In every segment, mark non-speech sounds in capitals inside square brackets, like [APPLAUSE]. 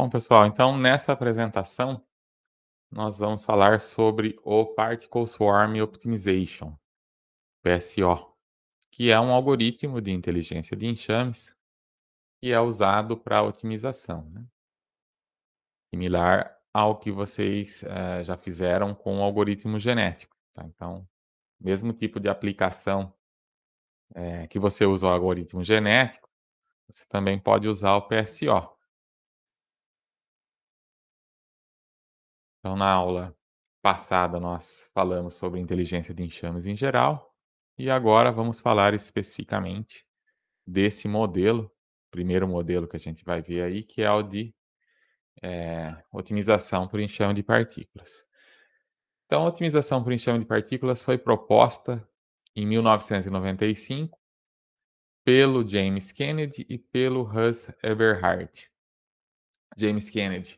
Bom, pessoal, então nessa apresentação nós vamos falar sobre o Particle Swarm Optimization, PSO, que é um algoritmo de inteligência de enxames que é usado para otimização, né? similar ao que vocês uh, já fizeram com o algoritmo genético. Tá? Então, mesmo tipo de aplicação é, que você usa o algoritmo genético, você também pode usar o PSO. Então, na aula passada, nós falamos sobre inteligência de enxames em geral, e agora vamos falar especificamente desse modelo, primeiro modelo que a gente vai ver aí, que é o de é, otimização por enxame de partículas. Então, a otimização por enxame de partículas foi proposta em 1995 pelo James Kennedy e pelo Russ Eberhardt. James Kennedy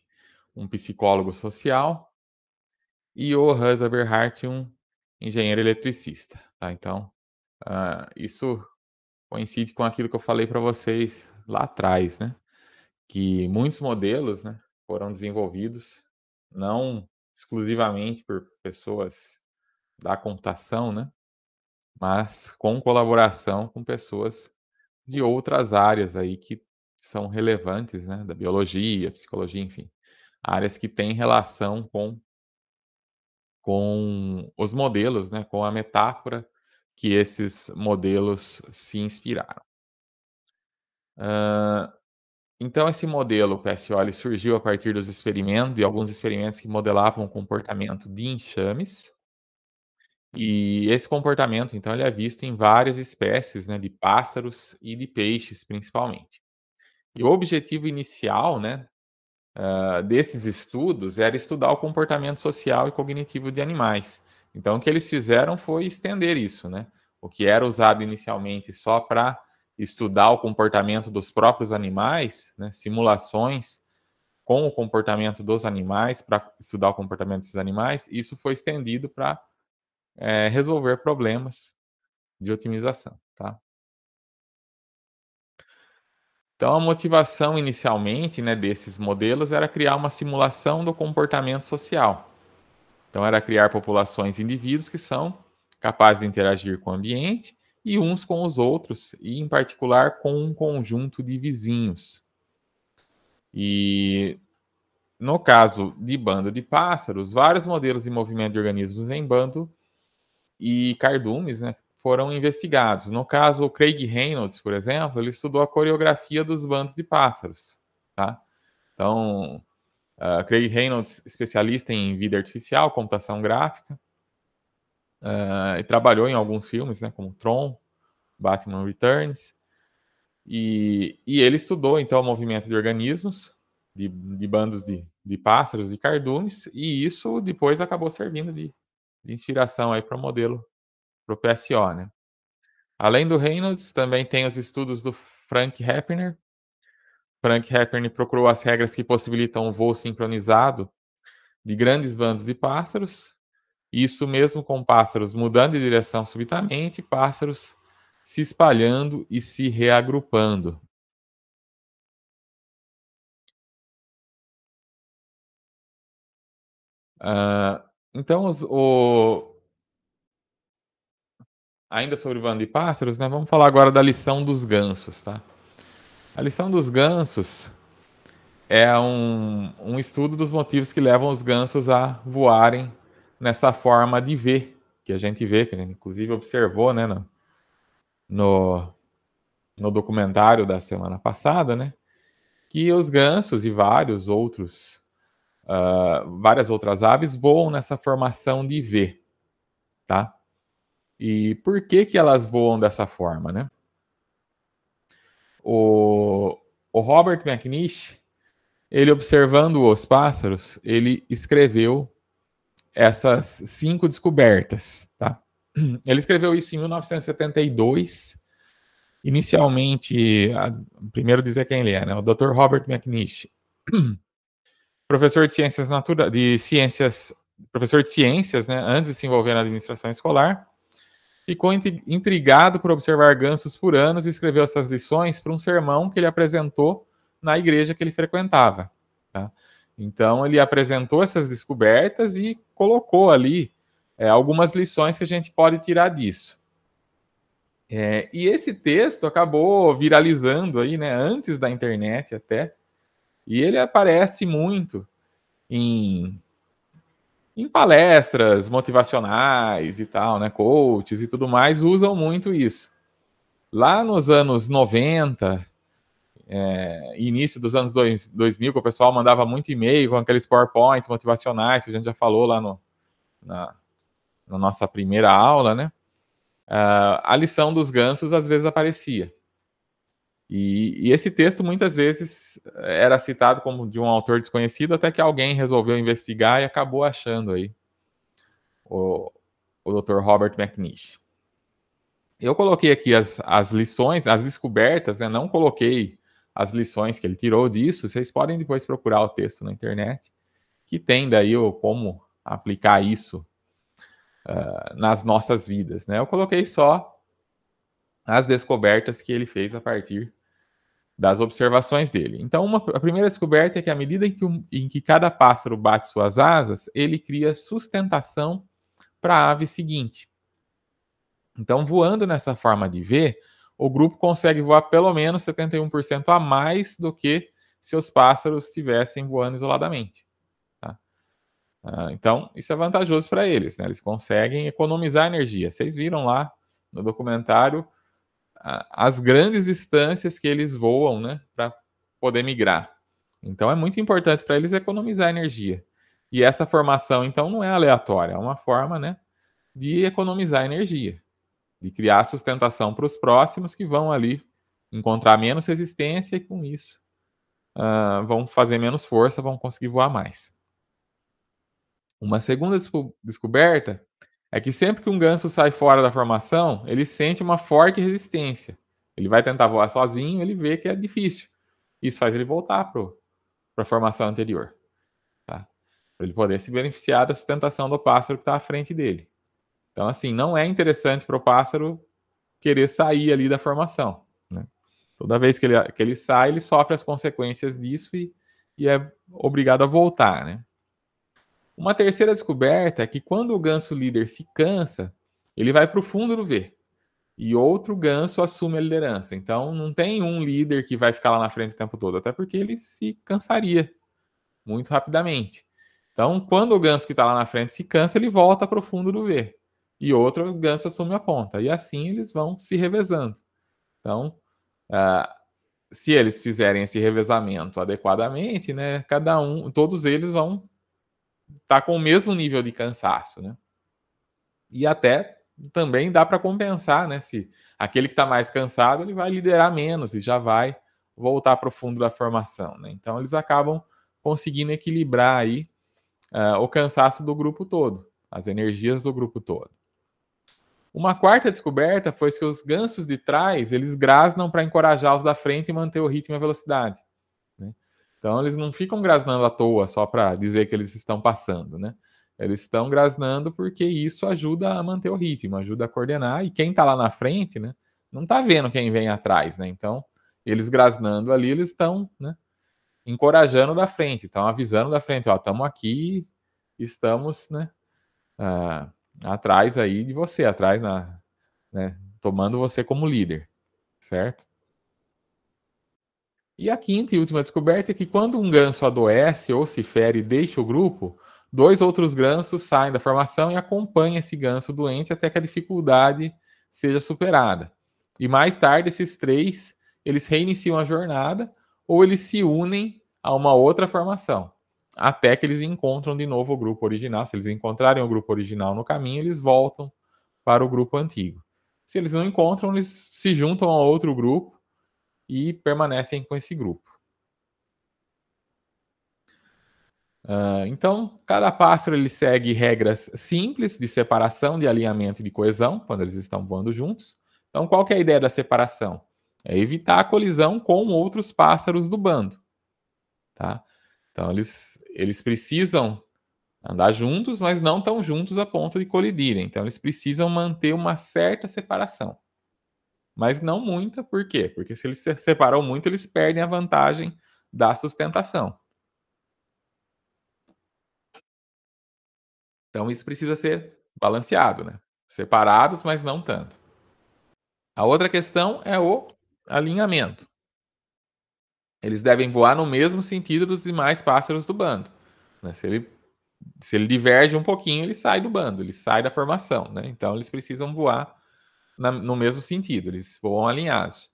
um psicólogo social, e o Hans Eberhardt, um engenheiro eletricista. Tá? Então, uh, isso coincide com aquilo que eu falei para vocês lá atrás, né? que muitos modelos né, foram desenvolvidos não exclusivamente por pessoas da computação, né? mas com colaboração com pessoas de outras áreas aí que são relevantes, né? Da biologia, psicologia, enfim áreas que têm relação com, com os modelos, né, com a metáfora que esses modelos se inspiraram. Uh, então, esse modelo PSO surgiu a partir dos experimentos e alguns experimentos que modelavam o comportamento de enxames. E esse comportamento, então, ele é visto em várias espécies, né, de pássaros e de peixes, principalmente. E o objetivo inicial, né, uh, desses estudos era estudar o comportamento social e cognitivo de animais. Então, o que eles fizeram foi estender isso, né? O que era usado inicialmente só para estudar o comportamento dos próprios animais, né? simulações com o comportamento dos animais, para estudar o comportamento desses animais, isso foi estendido para é, eh, resolver problemas de otimização, tá? Então, a motivação inicialmente né, desses modelos era criar uma simulação do comportamento social. Então, era criar populações de indivíduos que são capazes de interagir com o ambiente e uns com os outros, e em particular com um conjunto de vizinhos. E no caso de bando de pássaros, vários modelos de movimento de organismos em bando e cardumes, né, foram investigados. No caso, o Craig Reynolds, por exemplo, ele estudou a coreografia dos bandos de pássaros. Tá? Então, uh, Craig Reynolds, especialista em vida artificial, computação gráfica, uh, e trabalhou em alguns filmes, né, como Tron, Batman Returns, e, e ele estudou, então, o movimento de organismos, de, de bandos de, de pássaros, de cardumes, e isso depois acabou servindo de, de inspiração aí para o modelo para o PSO, né? Além do Reynolds, também tem os estudos do Frank Heppner. Frank Heppner procurou as regras que possibilitam um voo sincronizado de grandes bandos de pássaros, isso mesmo com pássaros mudando de direção subitamente, pássaros se espalhando e se reagrupando. Uh, então, os, o, ainda sobre o bando de pássaros, né? Vamos falar agora da lição dos gansos, tá? A lição dos gansos é um, um estudo dos motivos que levam os gansos a voarem nessa forma de V, que a gente vê, que a gente inclusive observou, né, no, no, no documentário da semana passada, né? Que os gansos e vários outros, uh, várias outras aves voam nessa formação de V, tá? e por que, que elas voam dessa forma, né? O, o Robert McNish, ele observando os pássaros, ele escreveu essas cinco descobertas, tá? Ele escreveu isso em 1972. Inicialmente, a, primeiro dizer quem ele é, né? O Dr. Robert McNish, [CLEARS THROAT] professor de ciências natura, de ciências, professor de ciências, né? Antes de se envolver na administração escolar, Ficou intrigado por observar gansos por anos e escreveu essas lições para um sermão que ele apresentou na igreja que ele frequentava. Tá? Então, ele apresentou essas descobertas e colocou ali é, algumas lições que a gente pode tirar disso. É, e esse texto acabou viralizando aí, né, antes da internet até, e ele aparece muito em em palestras motivacionais e tal, né, coaches e tudo mais, usam muito isso. Lá nos anos 90, é, início dos anos 2000, que o pessoal mandava muito e-mail com aqueles PowerPoints motivacionais, que a gente já falou lá no, na, na nossa primeira aula, né? Uh, a lição dos gansos às vezes aparecia. E, e, esse texto muitas vezes era citado como de um autor desconhecido, até que alguém resolveu investigar e acabou achando aí o, o Dr. Robert McNish. Eu coloquei aqui as, as lições, as descobertas, né? não coloquei as lições que ele tirou disso. Vocês podem depois procurar o texto na internet, que tem daí o, como aplicar isso uh, nas nossas vidas. Né? Eu coloquei só as descobertas que ele fez a partir das observações dele. Então, uma, a primeira descoberta é que à medida em que, um, em que cada pássaro bate suas asas, ele cria sustentação para a ave seguinte. Então, voando nessa forma de V, o grupo consegue voar pelo menos 71% a mais do que se os pássaros estivessem voando isoladamente. Tá? Ah, então, isso é vantajoso para eles, né? eles conseguem economizar energia. Vocês viram lá no documentário as grandes distâncias que eles voam, né, para poder migrar. Então é muito importante para eles economizar energia. E essa formação, então, não é aleatória, é uma forma, né, de economizar energia, de criar sustentação para os próximos que vão ali encontrar menos resistência e com isso uh, vão fazer menos força, vão conseguir voar mais. Uma segunda descoberta é que sempre que um ganso sai fora da formação, ele sente uma forte resistência. Ele vai tentar voar sozinho, ele vê que é difícil. Isso faz ele voltar para a formação anterior, tá? para ele poder se beneficiar da sustentação do pássaro que está à frente dele. Então, assim, não é interessante para o pássaro querer sair ali da formação. Né? Toda vez que ele, que ele sai, ele sofre as consequências disso e, e é obrigado a voltar, né? Uma terceira descoberta é que quando o ganso líder se cansa, ele vai para o fundo do V e outro ganso assume a liderança. Então não tem um líder que vai ficar lá na frente o tempo todo, até porque ele se cansaria muito rapidamente. Então, quando o ganso que está lá na frente se cansa, ele volta para o fundo do V e outro ganso assume a ponta. E assim eles vão se revezando. Então, ah, se eles fizerem esse revezamento adequadamente, né, cada um, todos eles vão tá com o mesmo nível de cansaço, né? E até também dá para compensar, né? Se aquele que está mais cansado, ele vai liderar menos e já vai voltar para o fundo da formação, né? Então eles acabam conseguindo equilibrar aí uh, o cansaço do grupo todo, as energias do grupo todo. Uma quarta descoberta foi que os gansos de trás, eles grasnam para encorajar os da frente e manter o ritmo e a velocidade. Então eles não ficam grasnando à toa só para dizer que eles estão passando, né? Eles estão grasnando porque isso ajuda a manter o ritmo, ajuda a coordenar. E quem está lá na frente, né? Não está vendo quem vem atrás, né? Então eles grasnando ali, eles estão, né? Encorajando da frente, estão avisando da frente, ó, estamos aqui, estamos, né? Ah, atrás aí de você, atrás na, né? Tomando você como líder, certo? E a quinta e última descoberta é que quando um ganso adoece ou se fere e deixa o grupo, dois outros gansos saem da formação e acompanham esse ganso doente até que a dificuldade seja superada. E mais tarde, esses três, eles reiniciam a jornada ou eles se unem a uma outra formação, até que eles encontram de novo o grupo original. Se eles encontrarem o grupo original no caminho, eles voltam para o grupo antigo. Se eles não encontram, eles se juntam a outro grupo e permanecem com esse grupo. Uh, então, cada pássaro ele segue regras simples de separação, de alinhamento e de coesão quando eles estão voando juntos. Então, qual é a ideia da separação? É evitar a colisão com outros pássaros do bando. Tá? Então, eles, eles precisam andar juntos, mas não tão juntos a ponto de colidirem. Então, eles precisam manter uma certa separação mas não muita, por quê? Porque se eles se separam muito, eles perdem a vantagem da sustentação. Então isso precisa ser balanceado, né? Separados, mas não tanto. A outra questão é o alinhamento. Eles devem voar no mesmo sentido dos demais pássaros do bando. Né? Se, ele, se ele diverge um pouquinho, ele sai do bando, ele sai da formação. Né? Então eles precisam voar na, no mesmo sentido, eles voam alinhados.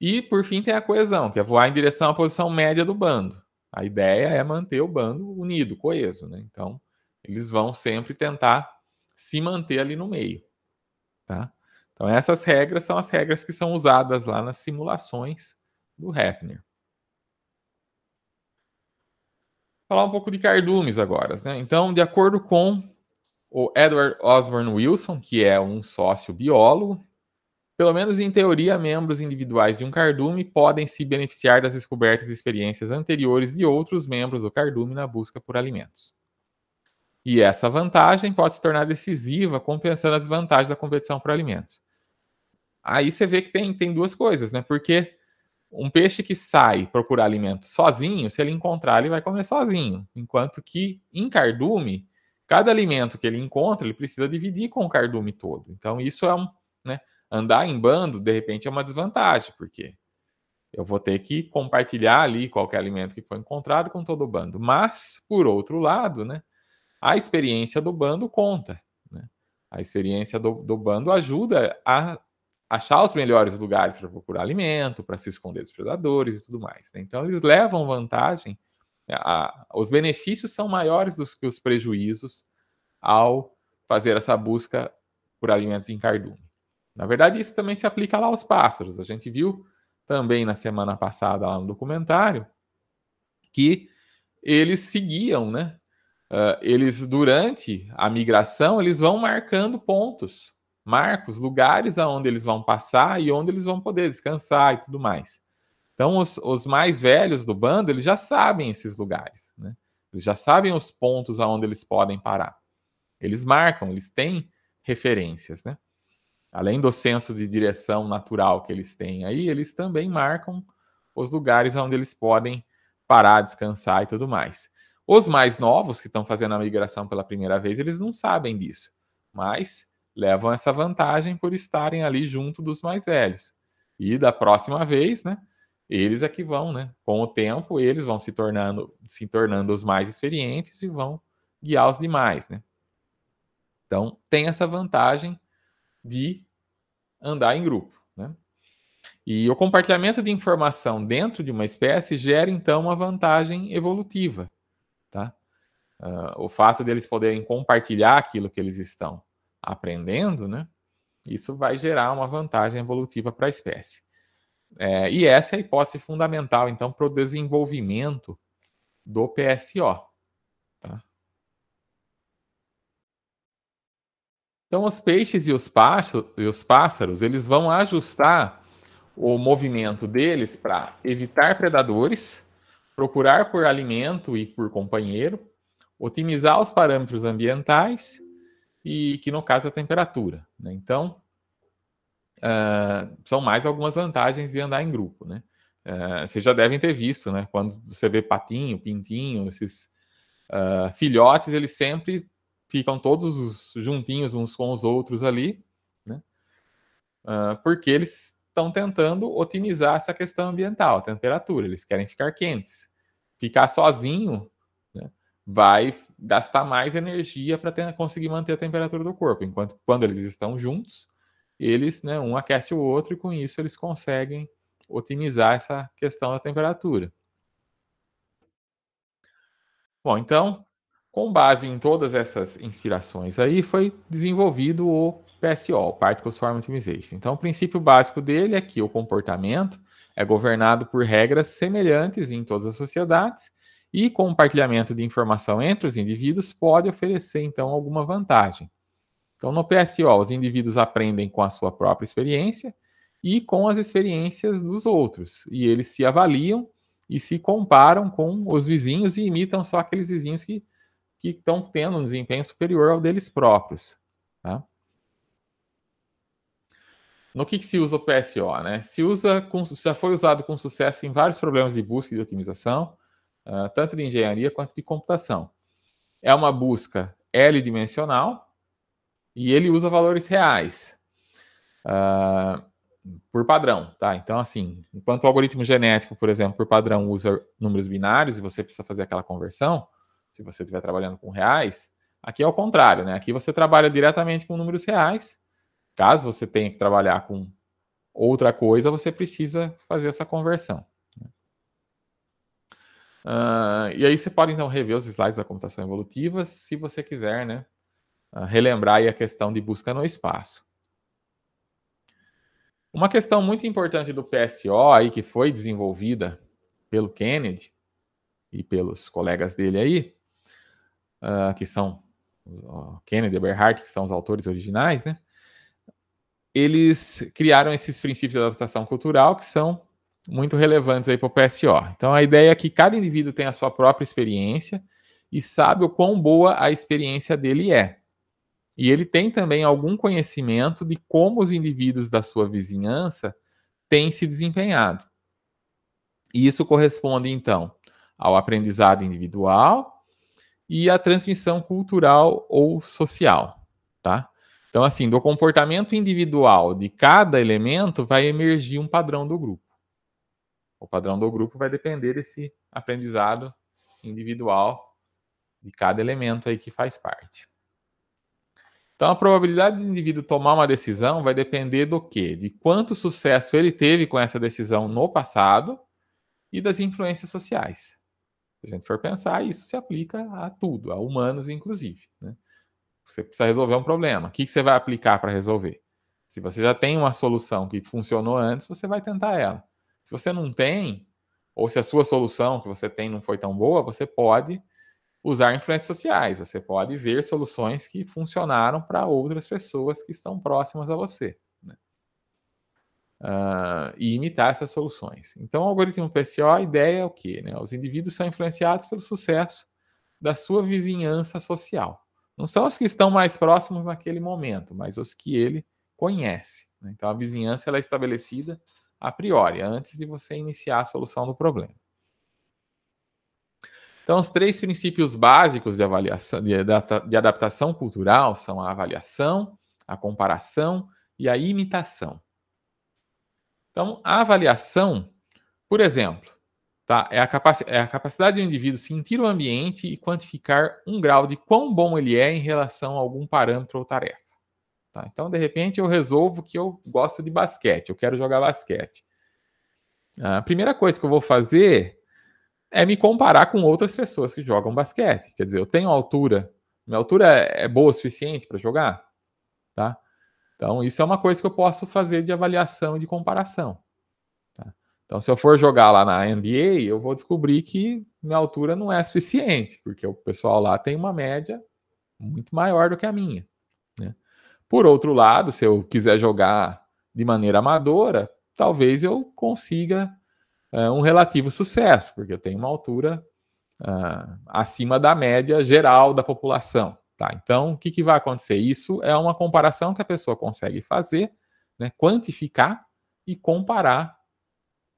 E, por fim, tem a coesão, que é voar em direção à posição média do bando. A ideia é manter o bando unido, coeso. Né? Então, eles vão sempre tentar se manter ali no meio. Tá? Então, essas regras são as regras que são usadas lá nas simulações do Heppner. Falar um pouco de cardumes agora. Né? Então, de acordo com o Edward Osborne Wilson, que é um sócio biólogo. Pelo menos em teoria, membros individuais de um cardume podem se beneficiar das descobertas e experiências anteriores de outros membros do cardume na busca por alimentos. E essa vantagem pode se tornar decisiva, compensando as vantagens da competição por alimentos. Aí você vê que tem, tem duas coisas, né? Porque um peixe que sai procurar alimento sozinho, se ele encontrar, ele vai comer sozinho. Enquanto que em cardume, Cada alimento que ele encontra, ele precisa dividir com o cardume todo. Então, isso é um. Né, andar em bando, de repente, é uma desvantagem, porque eu vou ter que compartilhar ali qualquer alimento que foi encontrado com todo o bando. Mas, por outro lado, né, a experiência do bando conta. Né? A experiência do, do bando ajuda a achar os melhores lugares para procurar alimento, para se esconder dos predadores e tudo mais. Né? Então, eles levam vantagem né, a, os benefícios são maiores do que os prejuízos ao fazer essa busca por alimentos em cardume. Na verdade, isso também se aplica lá aos pássaros. A gente viu também na semana passada lá no documentário que eles seguiam, né? Uh, eles durante a migração eles vão marcando pontos, marcos, lugares aonde eles vão passar e onde eles vão poder descansar e tudo mais. Então, os, os, mais velhos do bando, eles já sabem esses lugares, né? Eles já sabem os pontos aonde eles podem parar. Eles marcam, eles têm referências, né? Além do senso de direção natural que eles têm aí, eles também marcam os lugares onde eles podem parar, descansar e tudo mais. Os mais novos que estão fazendo a migração pela primeira vez, eles não sabem disso, mas levam essa vantagem por estarem ali junto dos mais velhos. E da próxima vez, né? eles é que vão, né? Com o tempo, eles vão se tornando, se tornando os mais experientes e vão guiar os demais, né? Então, tem essa vantagem de andar em grupo, né? E o compartilhamento de informação dentro de uma espécie gera, então, uma vantagem evolutiva, tá? Uh, o fato deles poderem compartilhar aquilo que eles estão aprendendo, né? Isso vai gerar uma vantagem evolutiva para a espécie. É, e essa é a hipótese fundamental, então, para o desenvolvimento do PSO. Tá? Então, os peixes e os, pássaros, e os pássaros, eles vão ajustar o movimento deles para evitar predadores, procurar por alimento e por companheiro, otimizar os parâmetros ambientais e, que no caso, a temperatura. Né? Então, uh, são mais algumas vantagens de andar em grupo, né? Uh, vocês já devem ter visto, né? Quando você vê patinho, pintinho, esses uh, filhotes, eles sempre ficam todos juntinhos uns com os outros ali, né? Uh, porque eles estão tentando otimizar essa questão ambiental, a temperatura. Eles querem ficar quentes. Ficar sozinho né, vai gastar mais energia para conseguir manter a temperatura do corpo, enquanto quando eles estão juntos, eles, né, um aquece o outro e com isso eles conseguem otimizar essa questão da temperatura. Bom, então, com base em todas essas inspirações aí, foi desenvolvido o PSO, Particle Swarm Optimization. Então, o princípio básico dele é que o comportamento é governado por regras semelhantes em todas as sociedades e compartilhamento de informação entre os indivíduos pode oferecer, então, alguma vantagem. Então, no PSO, os indivíduos aprendem com a sua própria experiência e com as experiências dos outros. E eles se avaliam e se comparam com os vizinhos e imitam só aqueles vizinhos que, que estão tendo um desempenho superior ao deles próprios. Tá? No que, que, se usa o PSO? Né? Se usa com, já foi usado com sucesso em vários problemas de busca e de otimização, uh, tanto de engenharia quanto de computação. É uma busca L-dimensional, e ele usa valores reais uh, por padrão, tá? Então, assim, enquanto o algoritmo genético, por exemplo, por padrão usa números binários e você precisa fazer aquela conversão, se você estiver trabalhando com reais, aqui é o contrário, né? Aqui você trabalha diretamente com números reais. Caso você tenha que trabalhar com outra coisa, você precisa fazer essa conversão. Uh, e aí você pode então rever os slides da computação evolutiva se você quiser, né? Ah, relembrar aí a questão de busca no espaço. Uma questão muito importante do PSO aí que foi desenvolvida pelo Kennedy e pelos colegas dele aí, uh, que são Kennedy e Eberhardt, que são os autores originais, né? Eles criaram esses princípios de adaptação cultural que são muito relevantes aí para o PSO. Então a ideia é que cada indivíduo tem a sua própria experiência e sabe o quão boa a experiência dele é. E ele tem também algum conhecimento de como os indivíduos da sua vizinhança têm se desempenhado. E isso corresponde, então, ao aprendizado individual e à transmissão cultural ou social, tá? Então, assim, do comportamento individual de cada elemento vai emergir um padrão do grupo. O padrão do grupo vai depender desse aprendizado individual de cada elemento aí que faz parte. Então, a probabilidade do indivíduo tomar uma decisão vai depender do quê? De quanto sucesso ele teve com essa decisão no passado e das influências sociais. Se a gente for pensar, isso se aplica a tudo, a humanos, inclusive. Né? Você precisa resolver um problema. O que você vai aplicar para resolver? Se você já tem uma solução que funcionou antes, você vai tentar ela. Se você não tem, ou se a sua solução que você tem não foi tão boa, você pode usar influências sociais. Você pode ver soluções que funcionaram para outras pessoas que estão próximas a você. Né? Uh, e imitar essas soluções. Então, o algoritmo PCO, a ideia é o quê? Né? Os indivíduos são influenciados pelo sucesso da sua vizinhança social. Não são os que estão mais próximos naquele momento, mas os que ele conhece. Né? Então, a vizinhança é estabelecida a priori, antes de você iniciar a solução do problema. Então, os três princípios básicos de, avaliação, de, de adaptação cultural são a avaliação, a comparação e a imitação. Então, a avaliação, por exemplo, tá? é, a é a capacidade do indivíduo sentir o ambiente e quantificar um grau de quão bom ele é em relação a algum parâmetro ou tarefa. Tá? Então, de repente, eu resolvo que eu gosto de basquete, eu quero jogar basquete. Ah, a primeira coisa que eu vou fazer é me comparar com outras pessoas que jogam basquete. Quer dizer, eu tenho altura, minha altura é boa o suficiente para jogar, tá? Então, isso é uma coisa que eu posso fazer de avaliação e de comparação. Tá? Então, se eu for jogar lá na NBA, eu vou descobrir que minha altura não é suficiente, porque o pessoal lá tem uma média muito maior do que a minha. Né? Por outro lado, se eu quiser jogar de maneira amadora, talvez eu consiga é, um relativo sucesso, porque eu tenho uma altura uh, acima da média geral da população. Tá? Então, o que, que vai acontecer? Isso é uma comparação que a pessoa consegue fazer, né, quantificar e comparar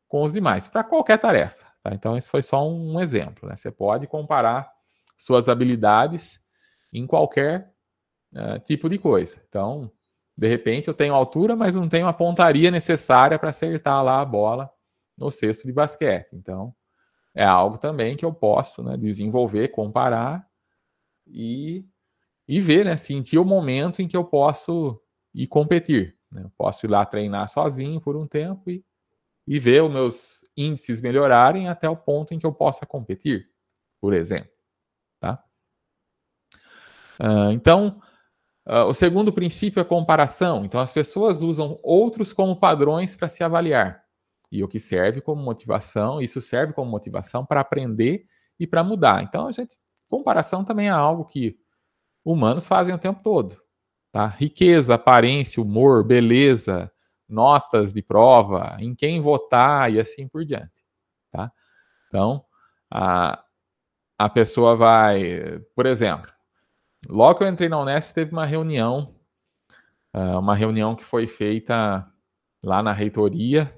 com os demais, para qualquer tarefa. Tá? Então, esse foi só um exemplo. Né? Você pode comparar suas habilidades em qualquer uh, tipo de coisa. Então, de repente, eu tenho altura, mas não tenho a pontaria necessária para acertar lá a bola no cesto de basquete. Então, é algo também que eu posso né, desenvolver, comparar e, e ver, né, sentir o momento em que eu posso ir competir. Né? Eu posso ir lá treinar sozinho por um tempo e, e ver os meus índices melhorarem até o ponto em que eu possa competir, por exemplo. Tá? Uh, então, uh, o segundo princípio é comparação. Então, as pessoas usam outros como padrões para se avaliar. E o que serve como motivação, isso serve como motivação para aprender e para mudar. Então, a gente, comparação também é algo que humanos fazem o tempo todo. Tá? Riqueza, aparência, humor, beleza, notas de prova, em quem votar e assim por diante. Tá? Então, a, a pessoa vai, por exemplo, logo que eu entrei na Unesp, teve uma reunião, ah, uma reunião que foi feita lá na reitoria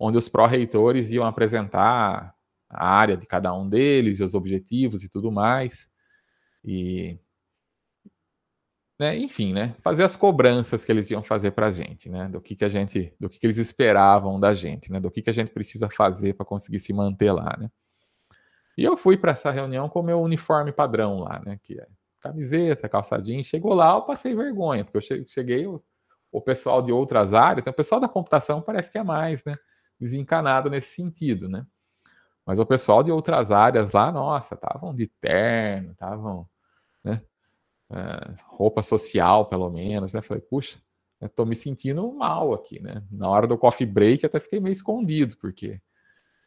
onde os pró-reitores iam apresentar a área de cada um deles e os objetivos e tudo mais. E. Né, enfim, né, fazer as cobranças que eles iam fazer para a gente, né, do que, que a gente, do que, que eles esperavam da gente, né, do que, que a gente precisa fazer para conseguir se manter lá, né. E eu fui para essa reunião com o meu uniforme padrão lá, né, que é camiseta, calçadinho, chegou lá, eu passei vergonha, porque eu cheguei, o pessoal de outras áreas, né, o pessoal da computação parece que é mais, né, desencanado nesse sentido, né? Mas o pessoal de outras áreas lá, nossa, estavam de terno, estavam, né? Uh, roupa social, pelo menos, né? Falei, puxa, eu tô me sentindo mal aqui, né? Na hora do coffee break até fiquei meio escondido, porque,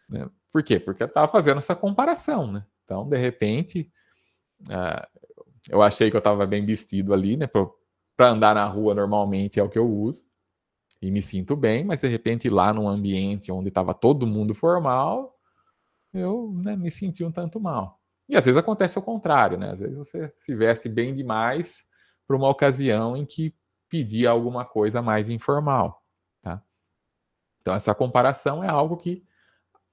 né? Por quê? Porque eu tava fazendo essa comparação, né? Então, de repente, uh, eu achei que eu tava bem vestido ali, né? Para andar na rua normalmente é o que eu uso e me sinto bem, mas de repente lá num ambiente onde estava todo mundo formal, eu né, me senti um tanto mal. E às vezes acontece o contrário, né? Às vezes você se veste bem demais para uma ocasião em que pedir alguma coisa mais informal, tá? Então essa comparação é algo que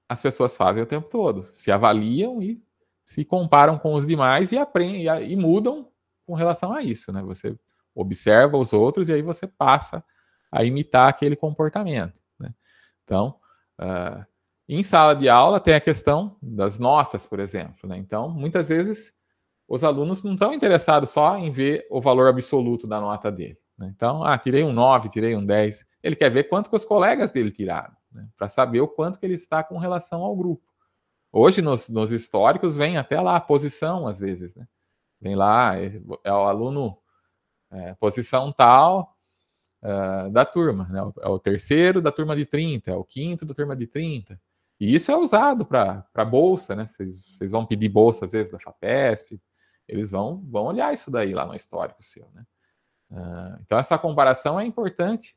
as pessoas fazem o tempo todo, se avaliam e se comparam com os demais e aprendem e mudam com relação a isso, né? Você observa os outros e aí você passa a imitar aquele comportamento. Né? Então, uh, em sala de aula tem a questão das notas, por exemplo. Né? Então, muitas vezes os alunos não estão interessados só em ver o valor absoluto da nota dele. Né? Então, ah, tirei um 9, tirei um 10. Ele quer ver quanto que os colegas dele tiraram, né? para saber o quanto que ele está com relação ao grupo. Hoje, nos, nos históricos, vem até lá a posição, às vezes. Né? Vem lá, é, é o aluno é, posição tal, uh, da turma, né? É o terceiro da turma de 30, é o quinto da turma de 30. E isso é usado para bolsa, né? Vocês vão pedir bolsa às vezes da FAPESP, eles vão, vão olhar isso daí lá no histórico seu, né? Uh, então essa comparação é importante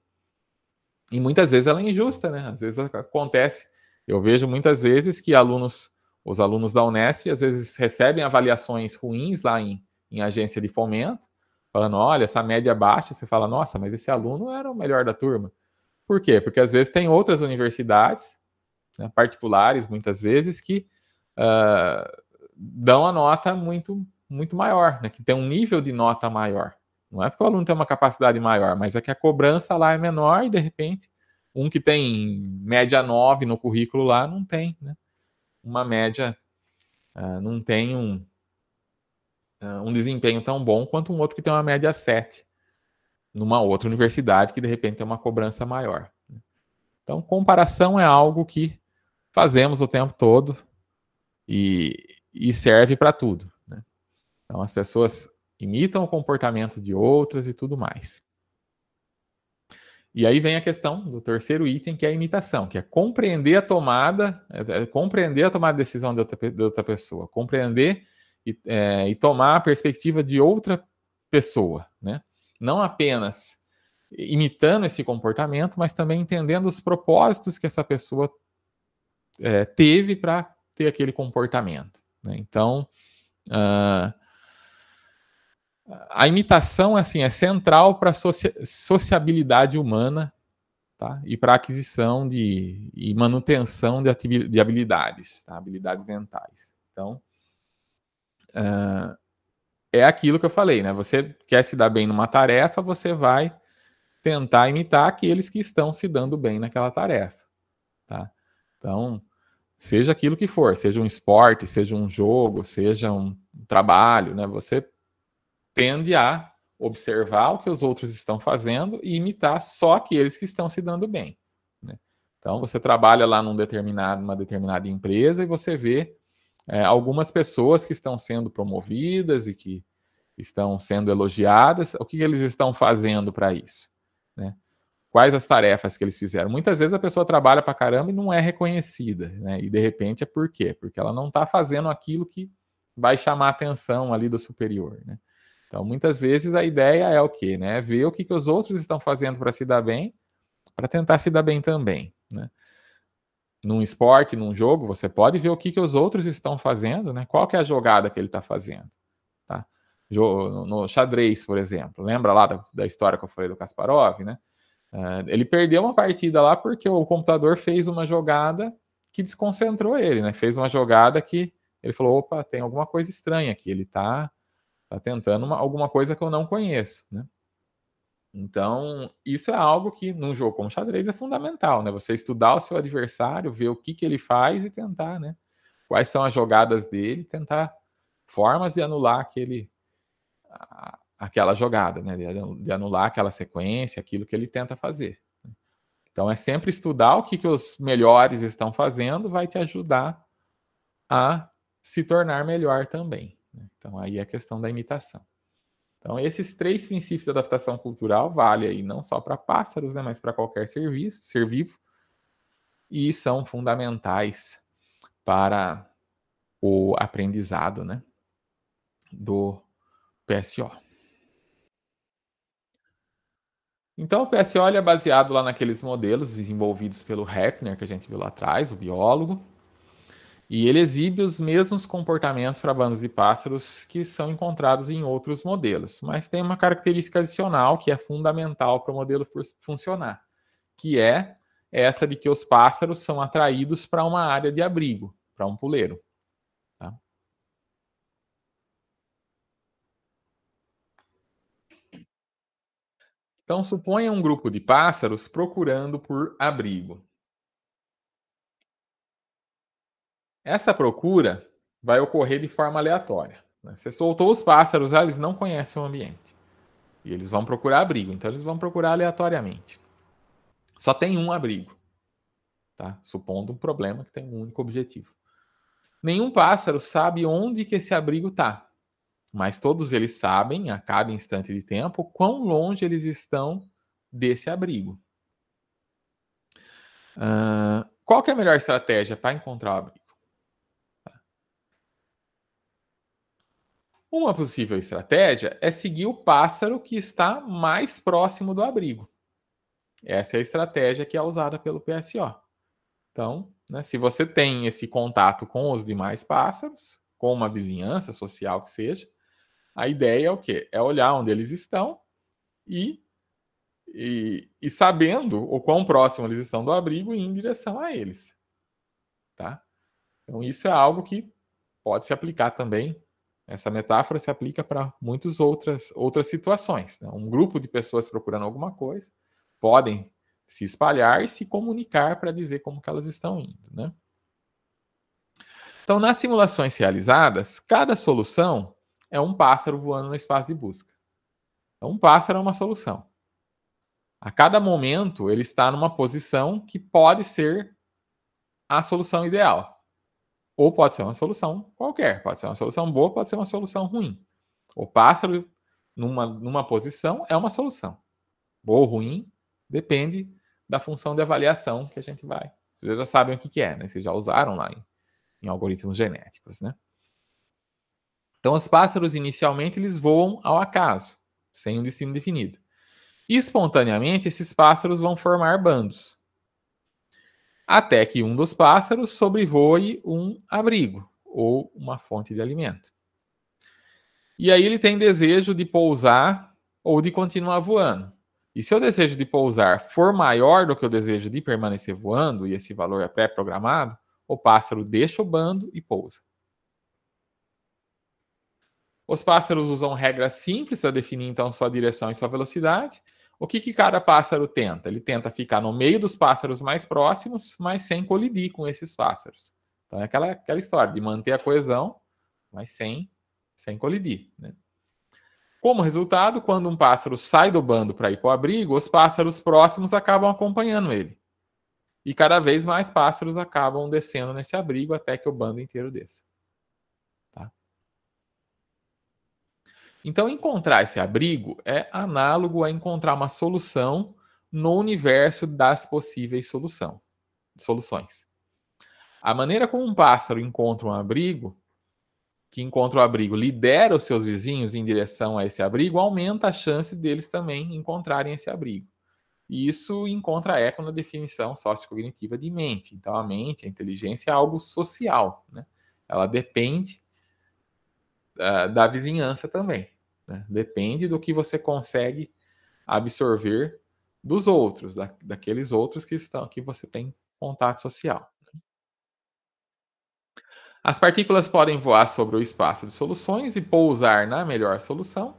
e muitas vezes ela é injusta, né? Às vezes acontece. Eu vejo muitas vezes que alunos, os alunos da Unesp, às vezes recebem avaliações ruins lá em, em agência de fomento falando, olha, essa média baixa, você fala, nossa, mas esse aluno era o melhor da turma. Por quê? Porque às vezes tem outras universidades, né, particulares muitas vezes, que uh, dão a nota muito, muito maior, né, que tem um nível de nota maior. Não é porque o aluno tem uma capacidade maior, mas é que a cobrança lá é menor e, de repente, um que tem média 9 no currículo lá não tem, né? Uma média, uh, não tem um, eh, um desempenho tão bom quanto um outro que tem uma média 7 numa outra universidade que de repente tem uma cobrança maior. Né? Então, comparação é algo que fazemos o tempo todo e, e serve para tudo. Né? Então, as pessoas imitam o comportamento de outras e tudo mais. E aí vem a questão do terceiro item, que é a imitação, que é compreender a tomada, é, é compreender a tomada de decisão de outra, de outra pessoa, compreender e, é, e tomar a perspectiva de outra pessoa, né? Não apenas imitando esse comportamento, mas também entendendo os propósitos que essa pessoa é, teve para ter aquele comportamento. Né? Então, uh, a imitação assim é central para a sociabilidade humana tá? e para a aquisição de, e manutenção de, de habilidades, tá? habilidades mentais. Então, uh, é aquilo que eu falei, né? Você quer se dar bem numa tarefa, você vai tentar imitar aqueles que estão se dando bem naquela tarefa, tá? Então, seja aquilo que for, seja um esporte, seja um jogo, seja um trabalho, né? Você tende a observar o que os outros estão fazendo e imitar só aqueles que estão se dando bem. Né? Então, você trabalha lá numa determinada empresa e você vê é, algumas pessoas que estão sendo promovidas e que estão sendo elogiadas, o que eles estão fazendo para isso? Né? Quais as tarefas que eles fizeram? Muitas vezes a pessoa trabalha para caramba e não é reconhecida, né? e de repente é por quê? Porque ela não está fazendo aquilo que vai chamar a atenção ali do superior. Né? Então, muitas vezes a ideia é o quê? Né? Ver o que, que os outros estão fazendo para se dar bem, para tentar se dar bem também. Né? num esporte, num jogo, você pode ver o que, que os outros estão fazendo, né? Qual que é a jogada que ele está fazendo, tá? No xadrez, por exemplo, lembra lá da, da história que eu falei do Kasparov, né? Uh, ele perdeu uma partida lá porque o computador fez uma jogada que desconcentrou ele, né? Fez uma jogada que ele falou, opa, tem alguma coisa estranha aqui, ele está tá tentando uma, alguma coisa que eu não conheço, né? Então, isso é algo que num jogo como xadrez é fundamental, né? Você estudar o seu adversário, ver o que, que ele faz e tentar, né? Quais são as jogadas dele, tentar formas de anular aquele aquela jogada, né? De anular aquela sequência, aquilo que ele tenta fazer. Então, é sempre estudar o que, que os melhores estão fazendo, vai te ajudar a se tornar melhor também. Né? Então, aí é a questão da imitação. Então, esses três princípios de adaptação cultural valem aí não só para pássaros, né, mas para qualquer serviço, ser vivo, e são fundamentais para o aprendizado né, do PSO. Então, o PSO é baseado lá naqueles modelos desenvolvidos pelo Heppner, que a gente viu lá atrás, o biólogo, e ele exibe os mesmos comportamentos para bandas de pássaros que são encontrados em outros modelos, mas tem uma característica adicional que é fundamental para o modelo funcionar, que é essa de que os pássaros são atraídos para uma área de abrigo, para um puleiro. Tá? Então, suponha um grupo de pássaros procurando por abrigo. Essa procura vai ocorrer de forma aleatória. Né? Você soltou os pássaros, ah, eles não conhecem o ambiente. E eles vão procurar abrigo, então eles vão procurar aleatoriamente. Só tem um abrigo, tá? Supondo um problema que tem um único objetivo. Nenhum pássaro sabe onde que esse abrigo está, mas todos eles sabem, a cada instante de tempo, quão longe eles estão desse abrigo. Uh, qual é a melhor estratégia para encontrar o abrigo? Uma possível estratégia é seguir o pássaro que está mais próximo do abrigo. Essa é a estratégia que é usada pelo PSO. Então, né, se você tem esse contato com os demais pássaros, com uma vizinhança social que seja, a ideia é o quê? É olhar onde eles estão e, e, e sabendo o quão próximo eles estão do abrigo e ir em direção a eles. Tá? Então, isso é algo que pode se aplicar também essa metáfora se aplica para muitas outras, outras situações. Né? Um grupo de pessoas procurando alguma coisa podem se espalhar e se comunicar para dizer como que elas estão indo. Né? Então, nas simulações realizadas, cada solução é um pássaro voando no espaço de busca. Então, um pássaro é uma solução. A cada momento, ele está numa posição que pode ser a solução ideal. Ou pode ser uma solução qualquer. Pode ser uma solução boa, pode ser uma solução ruim. O pássaro, numa, numa posição, é uma solução. Boa ou ruim, depende da função de avaliação que a gente vai. Vocês já sabem o que, que é, né? Vocês já usaram lá em, em algoritmos genéticos, né? Então, os pássaros, inicialmente, eles voam ao acaso, sem um destino definido. E, espontaneamente, esses pássaros vão formar bandos até que um dos pássaros sobrevoe um abrigo ou uma fonte de alimento. E aí ele tem desejo de pousar ou de continuar voando. E se o desejo de pousar for maior do que o desejo de permanecer voando, e esse valor é pré-programado, o pássaro deixa o bando e pousa. Os pássaros usam regras simples para definir então sua direção e sua velocidade. O que, que cada pássaro tenta? Ele tenta ficar no meio dos pássaros mais próximos, mas sem colidir com esses pássaros. Então é aquela, aquela história de manter a coesão, mas sem, sem colidir. Né? Como resultado, quando um pássaro sai do bando para ir para o abrigo, os pássaros próximos acabam acompanhando ele. E cada vez mais pássaros acabam descendo nesse abrigo até que o bando inteiro desça. Então, encontrar esse abrigo é análogo a encontrar uma solução no universo das possíveis solução, soluções. A maneira como um pássaro encontra um abrigo, que encontra o abrigo, lidera os seus vizinhos em direção a esse abrigo, aumenta a chance deles também encontrarem esse abrigo. E isso encontra eco na definição sociocognitiva de mente. Então, a mente, a inteligência é algo social, né? Ela depende ah, da vizinhança também. Né? Depende do que você consegue absorver dos outros, da, daqueles outros que estão que você tem contato social. As partículas podem voar sobre o espaço de soluções e pousar na melhor solução.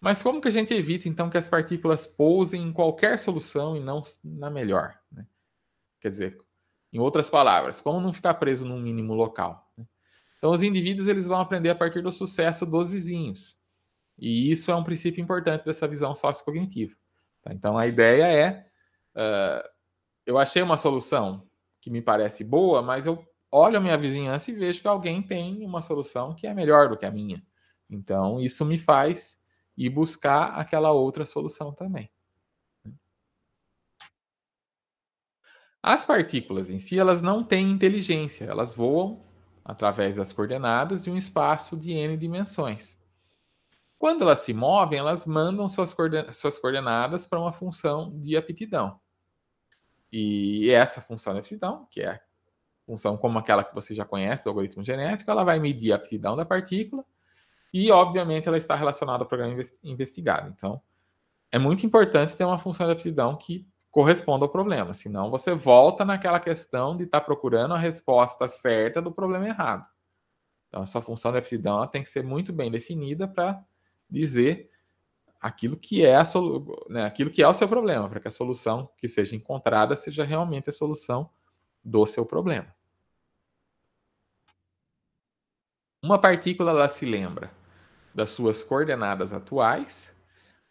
Mas como que a gente evita então que as partículas pousem em qualquer solução e não na melhor? Né? Quer dizer, em outras palavras, como não ficar preso num mínimo local? Né? Então os indivíduos eles vão aprender a partir do sucesso dos vizinhos. E isso é um princípio importante dessa visão sociocognitiva. Tá? Então, a ideia é: uh, eu achei uma solução que me parece boa, mas eu olho a minha vizinhança e vejo que alguém tem uma solução que é melhor do que a minha. Então, isso me faz ir buscar aquela outra solução também. Né? As partículas em si, elas não têm inteligência, elas voam através das coordenadas de um espaço de n dimensões. Quando elas se movem, elas mandam suas, coorden suas coordenadas para uma função de aptidão. E essa função de aptidão, que é a função como aquela que você já conhece do algoritmo genético, ela vai medir a aptidão da partícula e, obviamente, ela está relacionada ao programa investigado. Então, é muito importante ter uma função de aptidão que corresponda ao problema, senão você volta naquela questão de estar tá procurando a resposta certa do problema errado. Então, a sua função de aptidão ela tem que ser muito bem definida para dizer aquilo que é a solu... né, aquilo que é o seu problema, para que a solução que seja encontrada seja realmente a solução do seu problema. Uma partícula ela se lembra das suas coordenadas atuais,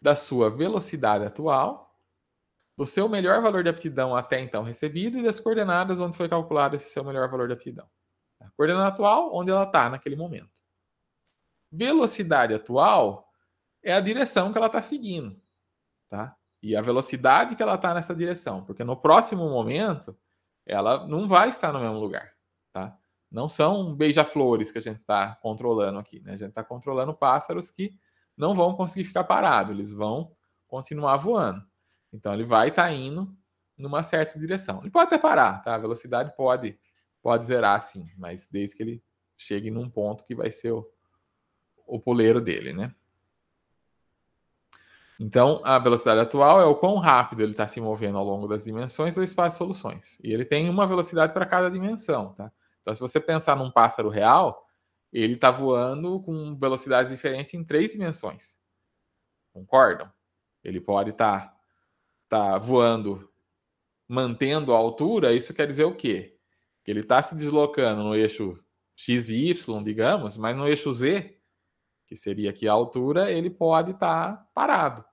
da sua velocidade atual, do seu melhor valor de aptidão até então recebido e das coordenadas onde foi calculado esse seu melhor valor de aptidão. A coordenada atual, onde ela está naquele momento. Velocidade atual é a direção que ela está seguindo, tá? E a velocidade que ela está nessa direção, porque no próximo momento ela não vai estar no mesmo lugar, tá? Não são beija-flores que a gente está controlando aqui, né? A gente está controlando pássaros que não vão conseguir ficar parados, eles vão continuar voando. Então ele vai estar tá indo numa certa direção. Ele pode até parar, tá? A velocidade pode pode zerar sim, mas desde que ele chegue num ponto que vai ser o, o poleiro dele, né? Então, a velocidade atual é o quão rápido ele está se movendo ao longo das dimensões do espaço de soluções. E ele tem uma velocidade para cada dimensão. Tá? Então, se você pensar num pássaro real, ele está voando com velocidades diferentes em três dimensões. Concordam? Ele pode estar tá, tá voando, mantendo a altura. Isso quer dizer o quê? Que ele está se deslocando no eixo x y, digamos, mas no eixo z, que seria aqui a altura, ele pode estar tá parado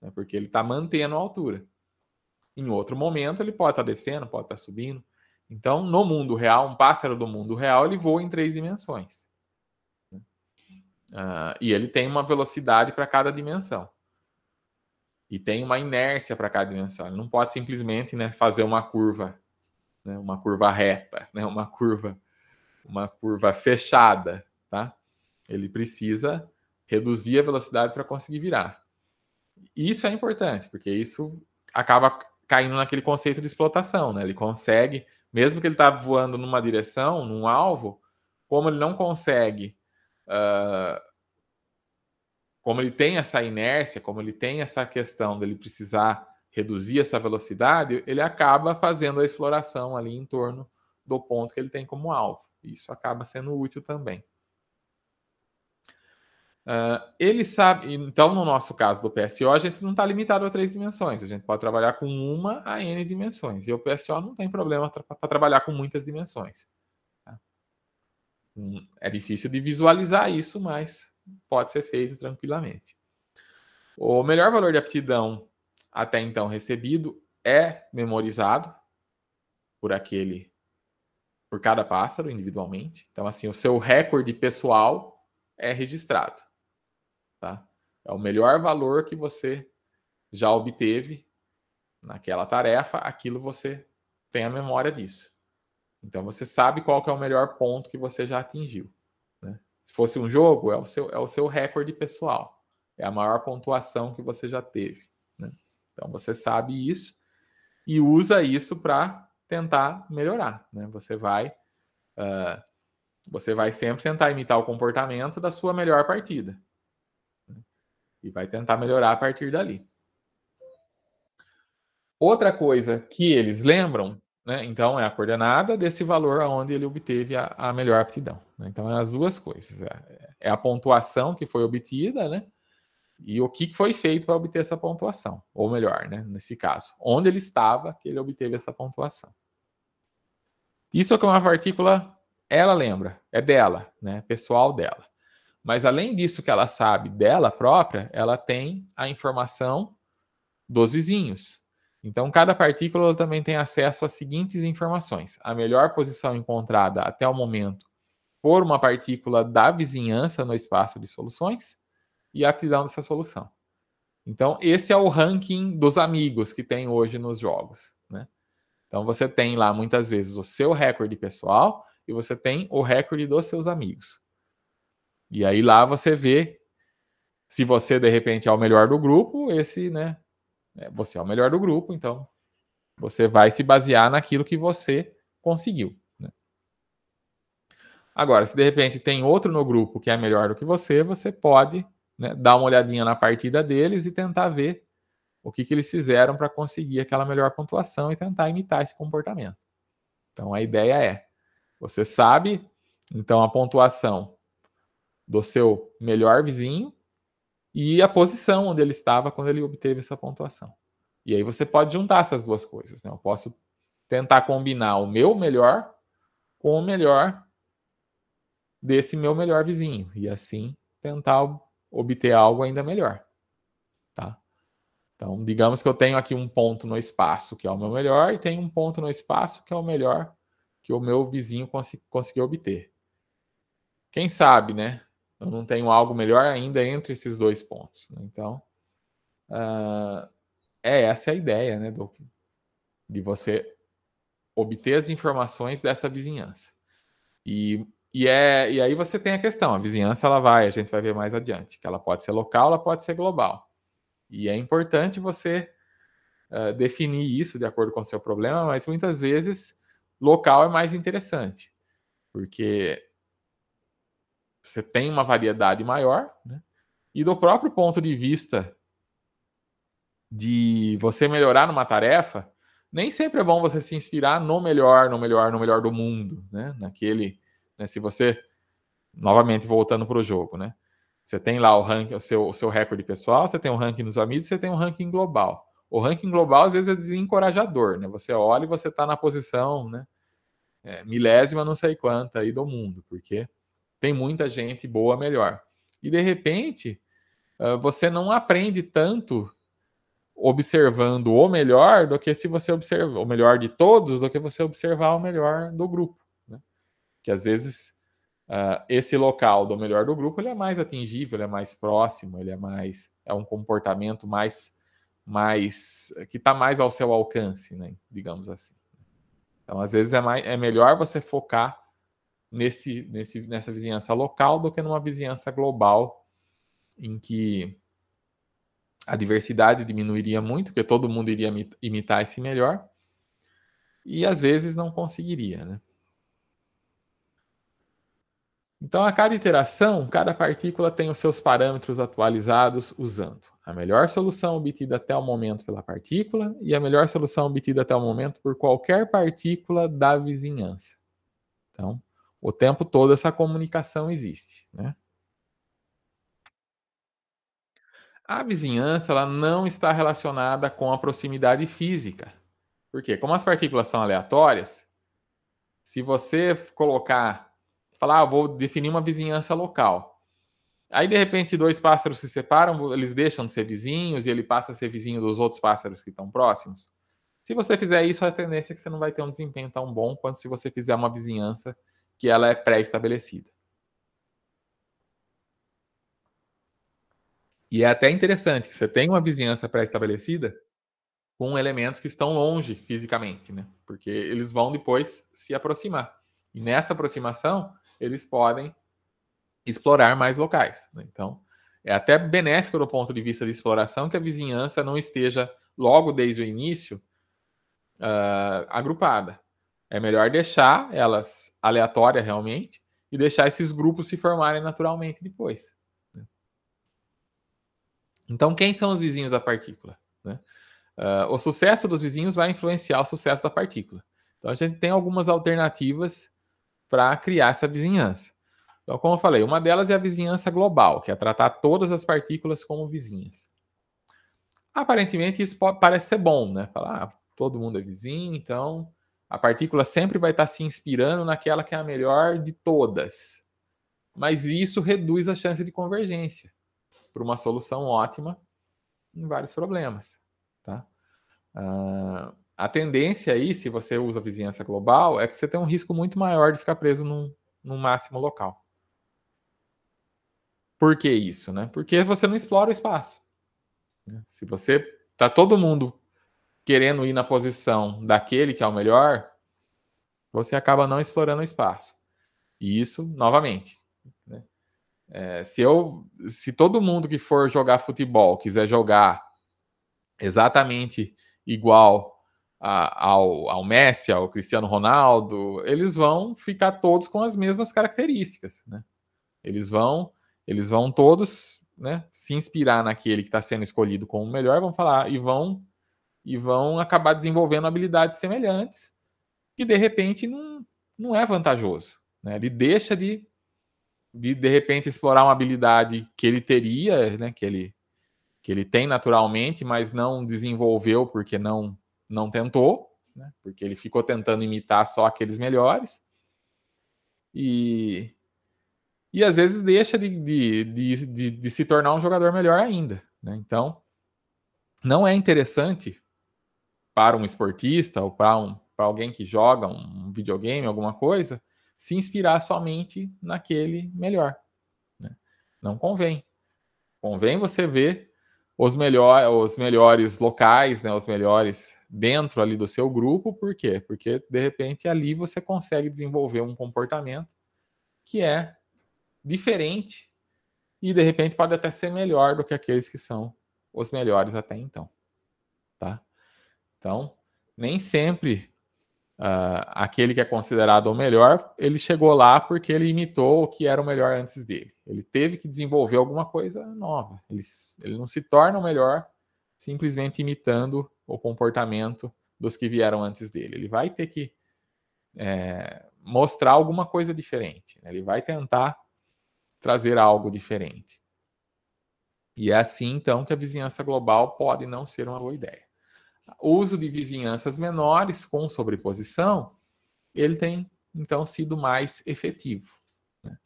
né? porque ele está mantendo a altura. Em outro momento, ele pode estar tá descendo, pode estar tá subindo. Então, no mundo real, um pássaro do mundo real, ele voa em três dimensões. Uh, e ele tem uma velocidade para cada dimensão. E tem uma inércia para cada dimensão. Ele não pode simplesmente né, fazer uma curva, né, uma curva reta, né, uma curva uma curva fechada, tá? Ele precisa reduzir a velocidade para conseguir virar. Isso é importante, porque isso acaba caindo naquele conceito de explotação, né? Ele consegue, mesmo que ele está voando numa direção, num alvo, como ele não consegue, uh, como ele tem essa inércia, como ele tem essa questão dele precisar reduzir essa velocidade, ele acaba fazendo a exploração ali em torno do ponto que ele tem como alvo. Isso acaba sendo útil também. Uh, ele sabe. Então, no nosso caso do PSO, a gente não está limitado a três dimensões. A gente pode trabalhar com uma a N dimensões. E o PSO não tem problema para trabalhar com muitas dimensões. Tá? Hum, é difícil de visualizar isso, mas pode ser feito tranquilamente. O melhor valor de aptidão até então recebido é memorizado por aquele, por cada pássaro individualmente. Então, assim, o seu recorde pessoal é registrado. Tá? É o melhor valor que você já obteve naquela tarefa, aquilo você tem a memória disso. Então você sabe qual é o melhor ponto que você já atingiu. Né? Se fosse um jogo, é o, seu, é o seu recorde pessoal. É a maior pontuação que você já teve. Né? Então você sabe isso e usa isso para tentar melhorar. Né? Você vai. Uh, você vai sempre tentar imitar o comportamento da sua melhor partida e vai tentar melhorar a partir dali. Outra coisa que eles lembram, né, então, é a coordenada desse valor aonde ele obteve a, a melhor aptidão. Né? Então, é as duas coisas. É, é a pontuação que foi obtida, né? E o que foi feito para obter essa pontuação. Ou melhor, né, nesse caso, onde ele estava que ele obteve essa pontuação. Isso é que uma partícula, ela lembra, é dela, né? Pessoal dela. Mas além disso que ela sabe dela própria, ela tem a informação dos vizinhos. Então, cada partícula também tem acesso às seguintes informações: a melhor posição encontrada até o momento por uma partícula da vizinhança no espaço de soluções e a aptidão dessa solução. Então, esse é o ranking dos amigos que tem hoje nos jogos. Né? Então, você tem lá muitas vezes o seu recorde pessoal e você tem o recorde dos seus amigos. E aí lá você vê se você de repente é o melhor do grupo, esse, né? É, você é o melhor do grupo, então você vai se basear naquilo que você conseguiu. Né? Agora, se de repente tem outro no grupo que é melhor do que você, você pode né, dar uma olhadinha na partida deles e tentar ver o que, que eles fizeram para conseguir aquela melhor pontuação e tentar imitar esse comportamento. Então a ideia é: você sabe, então a pontuação do seu melhor vizinho e a posição onde ele estava quando ele obteve essa pontuação. E aí você pode juntar essas duas coisas. Né? Eu posso tentar combinar o meu melhor com o melhor desse meu melhor vizinho e assim tentar obter algo ainda melhor, tá? Então, digamos que eu tenho aqui um ponto no espaço que é o meu melhor e tenho um ponto no espaço que é o melhor que o meu vizinho cons conseguiu obter. Quem sabe, né? eu não tenho algo melhor ainda entre esses dois pontos. Né? Então, uh, é essa a ideia, né, do De você obter as informações dessa vizinhança. E, e, é, e aí você tem a questão, a vizinhança ela vai, a gente vai ver mais adiante, que ela pode ser local, ela pode ser global. E é importante você uh, definir isso de acordo com o seu problema, mas muitas vezes local é mais interessante, porque você tem uma variedade maior, né? E do próprio ponto de vista de você melhorar numa tarefa, nem sempre é bom você se inspirar no melhor, no melhor, no melhor do mundo, né? Naquele, né? Se você novamente voltando para o jogo, né? Você tem lá o ranking, o seu, o seu recorde pessoal, você tem um ranking nos amigos, você tem um ranking global. O ranking global às vezes é desencorajador, né? Você olha e você está na posição, né? É, milésima, não sei quanta aí do mundo, porque tem muita gente boa melhor. E de repente, ah, você não aprende tanto observando o melhor do que se você observa o melhor de todos, do que você observar o melhor do grupo. Né? Que às vezes ah, esse local do melhor do grupo ele é mais atingível, ele é mais próximo, ele é mais é um comportamento mais mais que está mais ao seu alcance, né? digamos assim. Então às vezes é, mais, é melhor você focar nesse, nesse, nessa vizinhança local do que numa vizinhança global em que a diversidade diminuiria muito, porque todo mundo iria imitar esse melhor, e às vezes não conseguiria, né? Então, a cada iteração, cada partícula tem os seus parâmetros atualizados usando a melhor solução obtida até o momento pela partícula e a melhor solução obtida até o momento por qualquer partícula da vizinhança. Então, o tempo todo essa comunicação existe, né? A vizinhança ela não está relacionada com a proximidade física. Por quê? Como as partículas são aleatórias, se você colocar, falar, ah, vou definir uma vizinhança local. Aí, de repente, dois pássaros se separam, eles deixam de ser vizinhos e ele passa a ser vizinho dos outros pássaros que estão próximos. Se você fizer isso, a tendência é que você não vai ter um desempenho tão bom quanto se você fizer uma vizinhança que ela é pré-estabelecida. E é até interessante que você tem uma vizinhança pré-estabelecida com elementos que estão longe fisicamente, né? Porque eles vão depois se aproximar. E nessa aproximação, eles podem explorar mais locais. Né? Então, é até benéfico do ponto de vista de exploração que a vizinhança não esteja logo desde o início uh, agrupada. É melhor deixar elas aleatórias realmente e deixar esses grupos se formarem naturalmente depois. Né? Então, quem são os vizinhos da partícula? Né? Uh, o sucesso dos vizinhos vai influenciar o sucesso da partícula. Então, a gente tem algumas alternativas para criar essa vizinhança. Então, como eu falei, uma delas é a vizinhança global, que é tratar todas as partículas como vizinhas. Aparentemente, isso pode, parece ser bom, né? Falar, ah, todo mundo é vizinho, então a partícula sempre vai estar se inspirando naquela que é a melhor de todas. Mas isso reduz a chance de convergência para uma solução ótima em vários problemas. Tá? Uh, a tendência aí, se você usa vizinhança global, é que você tem um risco muito maior de ficar preso num, num máximo local. Por que isso? Né? Porque você não explora o espaço. Né? Se você está todo mundo querendo ir na posição daquele que é o melhor, você acaba não explorando o espaço. E isso, novamente. Né? É, se eu, se todo mundo que for jogar futebol quiser jogar exatamente igual a, ao, ao Messi, ao Cristiano Ronaldo, eles vão ficar todos com as mesmas características, né? Eles vão, eles vão todos, né, se inspirar naquele que está sendo escolhido como o melhor, vão falar e vão e vão acabar desenvolvendo habilidades semelhantes que de repente não, não é vantajoso. Né? Ele deixa de, de de repente explorar uma habilidade que ele teria, né? que, ele, que ele tem naturalmente, mas não desenvolveu porque não, não tentou, né? porque ele ficou tentando imitar só aqueles melhores. E, e às vezes deixa de, de, de, de, de se tornar um jogador melhor ainda. Né? Então, não é interessante para um esportista ou para um, alguém que joga um videogame, alguma coisa, se inspirar somente naquele melhor. Né? Não convém. Convém você ver os, melhor, os melhores locais, né, os melhores dentro ali do seu grupo, por quê? Porque de repente ali você consegue desenvolver um comportamento que é diferente e de repente pode até ser melhor do que aqueles que são os melhores até então, tá? Então, nem sempre uh, aquele que é considerado o melhor, ele chegou lá porque ele imitou o que era o melhor antes dele. Ele teve que desenvolver alguma coisa nova. Ele, ele não se torna o melhor simplesmente imitando o comportamento dos que vieram antes dele. Ele vai ter que é, mostrar alguma coisa diferente. Né? Ele vai tentar trazer algo diferente. E é assim, então, que a vizinhança global pode não ser uma boa ideia uso de vizinhanças menores com sobreposição, ele tem então sido mais efetivo. Né?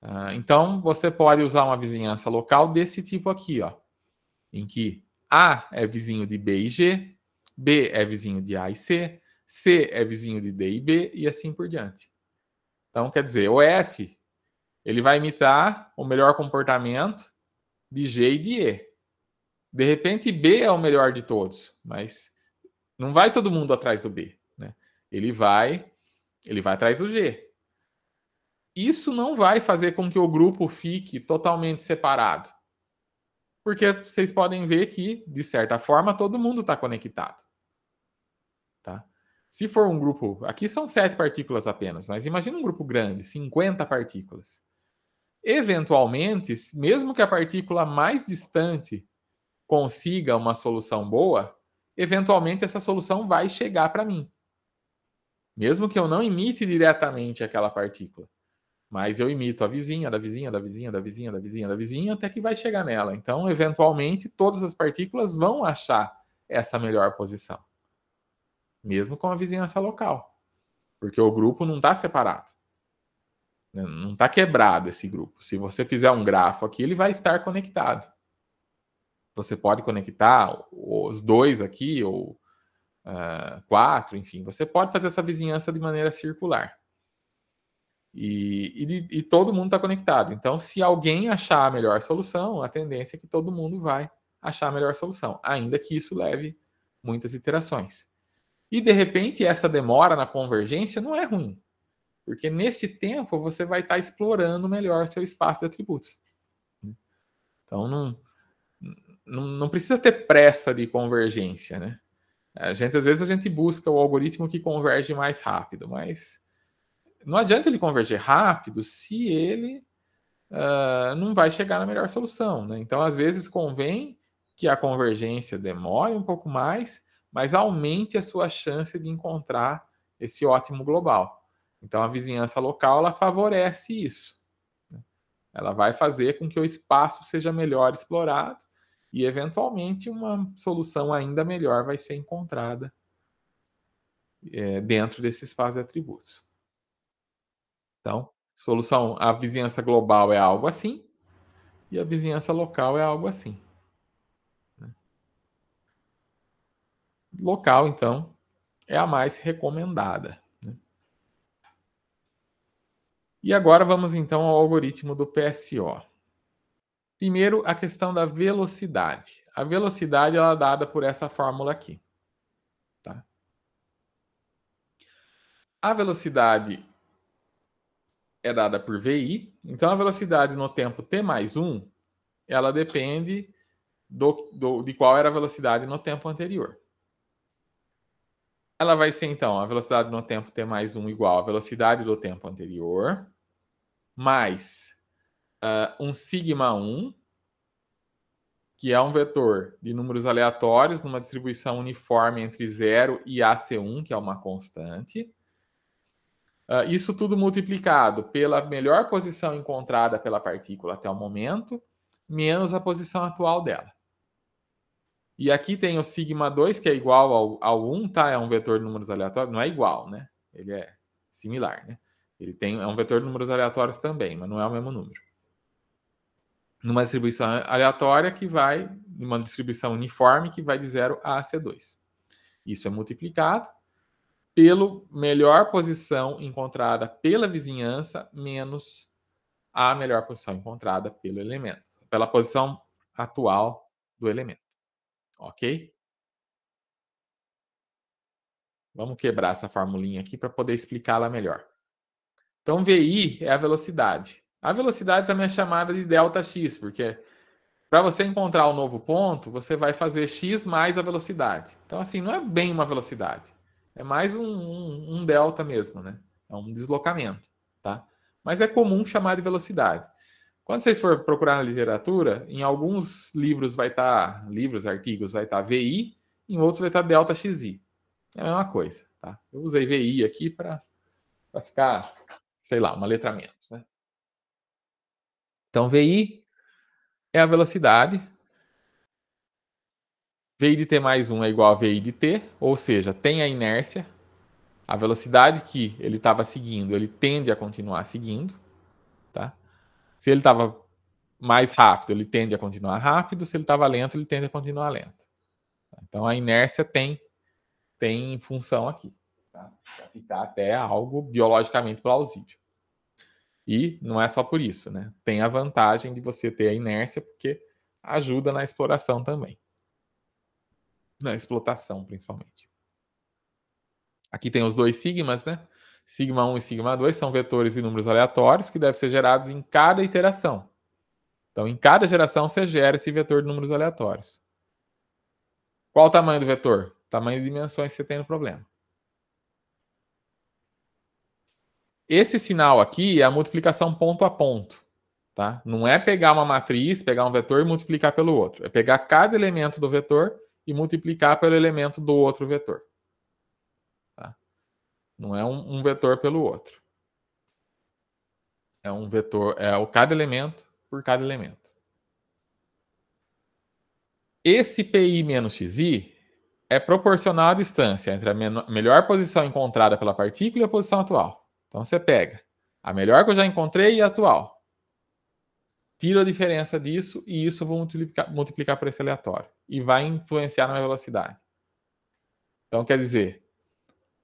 Ah, então você pode usar uma vizinhança local desse tipo aqui, ó, em que A é vizinho de B e G, B é vizinho de A e C, C é vizinho de D e B e assim por diante. Então quer dizer, o F ele vai imitar o melhor comportamento de G e de E. De repente, B é o melhor de todos, mas não vai todo mundo atrás do B, né? Ele vai, ele vai atrás do G. Isso não vai fazer com que o grupo fique totalmente separado, porque vocês podem ver que de certa forma todo mundo está conectado, tá? Se for um grupo, aqui são sete partículas apenas, mas imagina um grupo grande, 50 partículas. Eventualmente, mesmo que a partícula mais distante consiga uma solução boa, eventualmente essa solução vai chegar para mim. Mesmo que eu não imite diretamente aquela partícula. Mas eu imito a vizinha, da vizinha, da vizinha, da vizinha, da vizinha, da vizinha, até que vai chegar nela. Então, eventualmente, todas as partículas vão achar essa melhor posição. Mesmo com a vizinhança local. Porque o grupo não está separado. Né? Não está quebrado esse grupo. Se você fizer um grafo aqui, ele vai estar conectado você pode conectar os dois aqui, ou uh, quatro, enfim, você pode fazer essa vizinhança de maneira circular. E, e, e todo mundo está conectado. Então, se alguém achar a melhor solução, a tendência é que todo mundo vai achar a melhor solução, ainda que isso leve muitas iterações. E de repente, essa demora na convergência não é ruim, porque nesse tempo você vai estar tá explorando melhor seu espaço de atributos. Né? Então, não não, não precisa ter pressa de convergência, né? A gente, às vezes, a gente busca o algoritmo que converge mais rápido, mas não adianta ele converger rápido se ele uh, não vai chegar na melhor solução, né? Então, às vezes, convém que a convergência demore um pouco mais, mas aumente a sua chance de encontrar esse ótimo global. Então, a vizinhança local, ela favorece isso. Né? Ela vai fazer com que o espaço seja melhor explorado e eventualmente uma solução ainda melhor vai ser encontrada é, dentro desse espaço de atributos. Então, solução, a vizinhança global é algo assim e a vizinhança local é algo assim. Né? Local, então, é a mais recomendada. Né? E agora vamos então ao algoritmo do PSO. Primeiro, a questão da velocidade. A velocidade ela é dada por essa fórmula aqui. Tá? A velocidade é dada por VI. Então, a velocidade no tempo T mais 1, ela depende do, do, de qual era a velocidade no tempo anterior. Ela vai ser, então, a velocidade no tempo T mais 1 igual à velocidade do tempo anterior, mais uh, um sigma 1, que é um vetor de números aleatórios numa distribuição uniforme entre 0 e AC1, que é uma constante. Uh, isso tudo multiplicado pela melhor posição encontrada pela partícula até o momento, menos a posição atual dela. E aqui tem o sigma 2, que é igual ao, ao 1, tá? É um vetor de números aleatórios. Não é igual, né? Ele é similar, né? Ele tem, é um vetor de números aleatórios também, mas não é o mesmo número numa distribuição aleatória que vai, numa distribuição uniforme que vai de 0 a C2. Isso é multiplicado pelo melhor posição encontrada pela vizinhança menos a melhor posição encontrada pelo elemento, pela posição atual do elemento. OK? Vamos quebrar essa formulinha aqui para poder explicá-la melhor. Então, VI é a velocidade. A velocidade também é chamada de delta x, porque para você encontrar o um novo ponto, você vai fazer x mais a velocidade. Então, assim, não é bem uma velocidade. É mais um, um, um delta mesmo, né? É um deslocamento, tá? Mas é comum chamar de velocidade. Quando vocês forem procurar na literatura, em alguns livros vai estar, tá, livros, artigos, vai estar tá VI, em outros vai estar tá delta xi. É a mesma coisa, tá? Eu usei VI aqui para ficar, sei lá, uma letra menos, né? Então, VI é a velocidade. VI de T mais 1 é igual a VI de T, ou seja, tem a inércia. A velocidade que ele estava seguindo, ele tende a continuar seguindo. Tá? Se ele estava mais rápido, ele tende a continuar rápido. Se ele estava lento, ele tende a continuar lento. Então, a inércia tem, tem função aqui. Tá? Para ficar até algo biologicamente plausível. E não é só por isso, né? Tem a vantagem de você ter a inércia, porque ajuda na exploração também. Na explotação, principalmente. Aqui tem os dois sigmas, né? Sigma 1 e sigma 2 são vetores de números aleatórios que devem ser gerados em cada iteração. Então, em cada geração, você gera esse vetor de números aleatórios. Qual o tamanho do vetor? Tamanho e dimensões que você tem no problema. Esse sinal aqui é a multiplicação ponto a ponto. Tá? Não é pegar uma matriz, pegar um vetor e multiplicar pelo outro. É pegar cada elemento do vetor e multiplicar pelo elemento do outro vetor. Tá? Não é um, um vetor pelo outro. É um vetor, é o cada elemento por cada elemento. Esse PI menos XI é proporcional à distância entre a melhor posição encontrada pela partícula e a posição atual. Então você pega a melhor que eu já encontrei e a atual. Tira a diferença disso e isso eu vou multiplicar, multiplicar por esse aleatório. E vai influenciar na minha velocidade. Então quer dizer,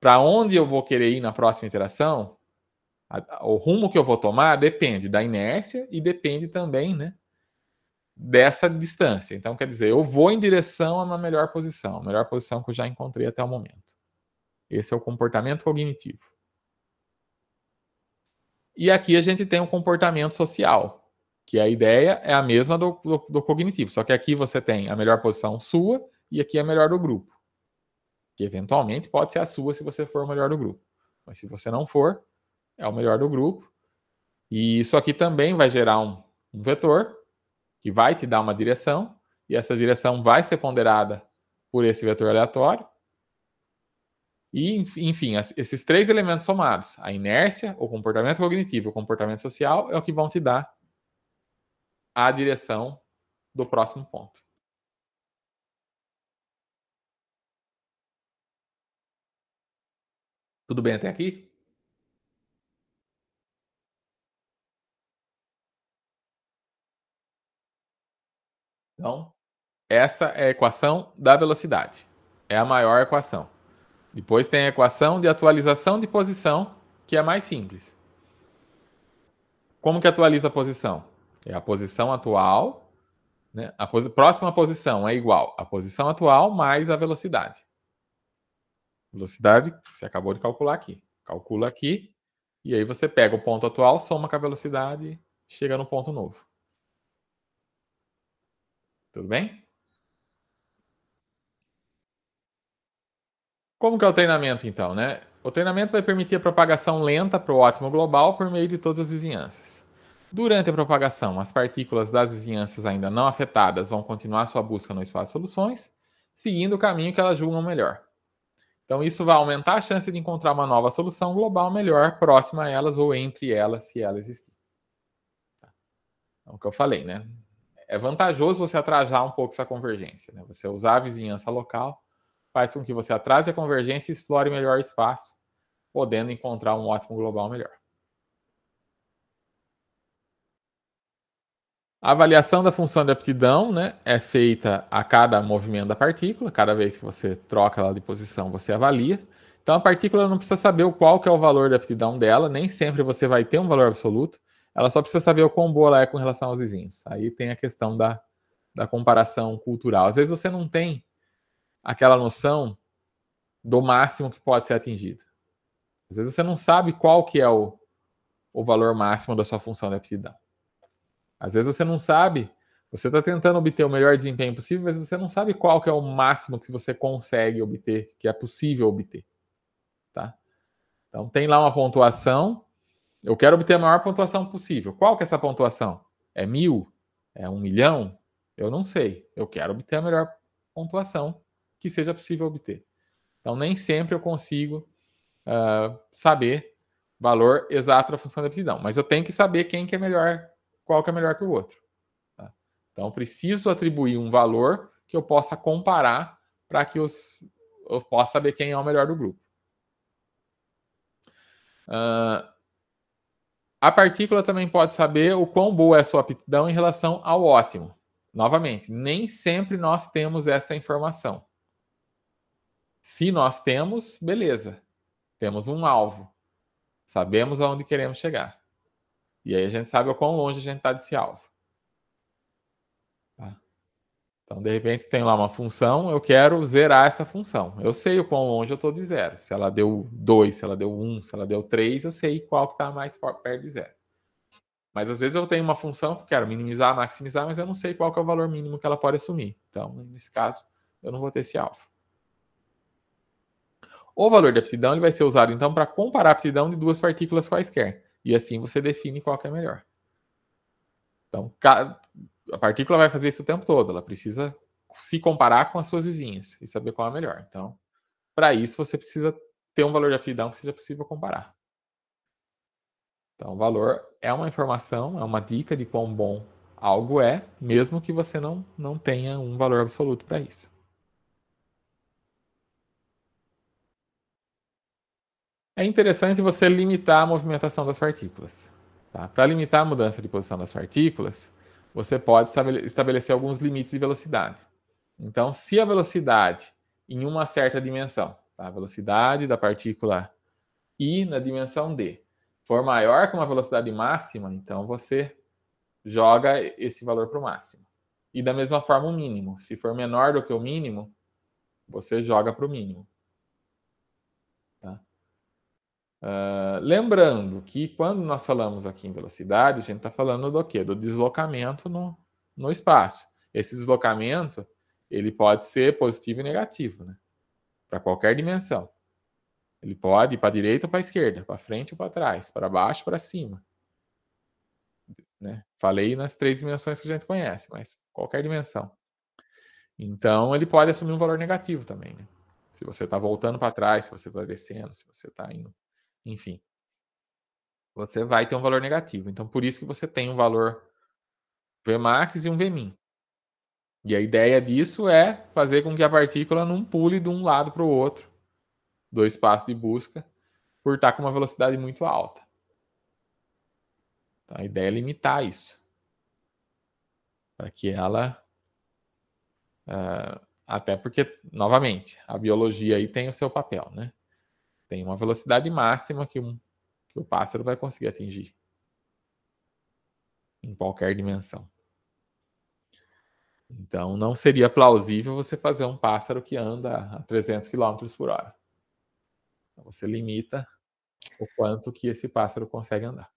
para onde eu vou querer ir na próxima iteração, a, o rumo que eu vou tomar depende da inércia e depende também né, dessa distância. Então, quer dizer, eu vou em direção a uma melhor posição, a melhor posição que eu já encontrei até o momento. Esse é o comportamento cognitivo. E aqui a gente tem um comportamento social, que a ideia é a mesma do, do, do cognitivo, só que aqui você tem a melhor posição sua e aqui a é melhor do grupo. Que eventualmente pode ser a sua se você for o melhor do grupo. Mas se você não for, é o melhor do grupo. E isso aqui também vai gerar um, um vetor que vai te dar uma direção, e essa direção vai ser ponderada por esse vetor aleatório. E, enfim, esses três elementos somados, a inércia, o comportamento cognitivo e o comportamento social, é o que vão te dar a direção do próximo ponto. Tudo bem até aqui? Então, essa é a equação da velocidade. É a maior equação. Depois tem a equação de atualização de posição, que é mais simples. Como que atualiza a posição? É a posição atual, né? a posi próxima posição é igual à posição atual mais a velocidade. Velocidade, você acabou de calcular aqui. Calcula aqui, e aí você pega o ponto atual, soma com a velocidade, chega no ponto novo. Tudo bem? Como que é o treinamento, então, né? O treinamento vai permitir a propagação lenta para o átomo global por meio de todas as vizinhanças. Durante a propagação, as partículas das vizinhanças ainda não afetadas vão continuar sua busca no espaço de soluções, seguindo o caminho que elas julgam melhor. Então, isso vai aumentar a chance de encontrar uma nova solução global melhor próxima a elas ou entre elas, se ela existir. Tá. É o que eu falei, né? É vantajoso você atrasar um pouco essa convergência, né? Você usar a vizinhança local faz com que você atrase a convergência e explore melhor espaço, podendo encontrar um ótimo global melhor. A avaliação da função de aptidão né, é feita a cada movimento da partícula, cada vez que você troca ela de posição, você avalia. Então a partícula não precisa saber qual que é o valor de aptidão dela, nem sempre você vai ter um valor absoluto, ela só precisa saber o quão boa ela é com relação aos vizinhos. Aí tem a questão da, da comparação cultural. Às vezes você não tem aquela noção do máximo que pode ser atingido. Às vezes você não sabe qual que é o, o valor máximo da sua função de aptidão. Às vezes você não sabe, você está tentando obter o melhor desempenho possível, mas você não sabe qual que é o máximo que você consegue obter, que é possível obter. Tá? Então tem lá uma pontuação, eu quero obter a maior pontuação possível. Qual que é essa pontuação? É mil? É um milhão? Eu não sei. Eu quero obter a melhor pontuação que seja possível obter. Então, nem sempre eu consigo uh, saber valor exato da função de aptidão, mas eu tenho que saber quem que é melhor, qual que é melhor que o outro. Tá? Então, preciso atribuir um valor que eu possa comparar para que os, eu possa saber quem é o melhor do grupo. Uh, a partícula também pode saber o quão boa é a sua aptidão em relação ao ótimo. Novamente, nem sempre nós temos essa informação. Se nós temos, beleza, temos um alvo, sabemos aonde queremos chegar. E aí a gente sabe o quão longe a gente está desse alvo. Tá? Então, de repente, tem lá uma função, eu quero zerar essa função. Eu sei o quão longe eu estou de zero. Se ela deu 2, se ela deu 1, um, se ela deu 3, eu sei qual que está mais perto de zero. Mas às vezes eu tenho uma função que quero minimizar, maximizar, mas eu não sei qual é o valor mínimo que ela pode assumir. Então, nesse caso, eu não vou ter esse alvo. O valor de aptidão ele vai ser usado, então, para comparar a aptidão de duas partículas quaisquer. E assim você define qual é melhor. Então, a partícula vai fazer isso o tempo todo. Ela precisa se comparar com as suas vizinhas e saber qual é a melhor. Então, para isso, você precisa ter um valor de aptidão que seja possível comparar. Então, o valor é uma informação, é uma dica de quão bom algo é, mesmo que você não, não tenha um valor absoluto para isso. é interessante você limitar a movimentação das partículas. Tá? Para limitar a mudança de posição das partículas, você pode estabelecer alguns limites de velocidade. Então, se a velocidade em uma certa dimensão, tá? a velocidade da partícula i na dimensão d, for maior que uma velocidade máxima, então você joga esse valor para o máximo. E da mesma forma o mínimo. Se for menor do que o mínimo, você joga para o mínimo. Uh, lembrando que quando nós falamos aqui em velocidade, a gente está falando do quê? Do deslocamento no, no espaço. Esse deslocamento ele pode ser positivo e negativo, né? Para qualquer dimensão. Ele pode ir para a direita ou para a esquerda, para frente ou para trás, para baixo ou para cima. Né? Falei nas três dimensões que a gente conhece, mas qualquer dimensão. Então, ele pode assumir um valor negativo também. Né? Se você está voltando para trás, se você está descendo, se você está indo enfim. Você vai ter um valor negativo. Então, por isso que você tem um valor Vmax e um Vmin. E a ideia disso é fazer com que a partícula não pule de um lado para o outro do espaço de busca por estar com uma velocidade muito alta. Então, a ideia é limitar isso para que ela uh, até porque novamente a biologia aí tem o seu papel, né? Tem uma velocidade máxima que, um, que o pássaro vai conseguir atingir em qualquer dimensão. Então, não seria plausível você fazer um pássaro que anda a 300 km por hora. Então, você limita o quanto que esse pássaro consegue andar.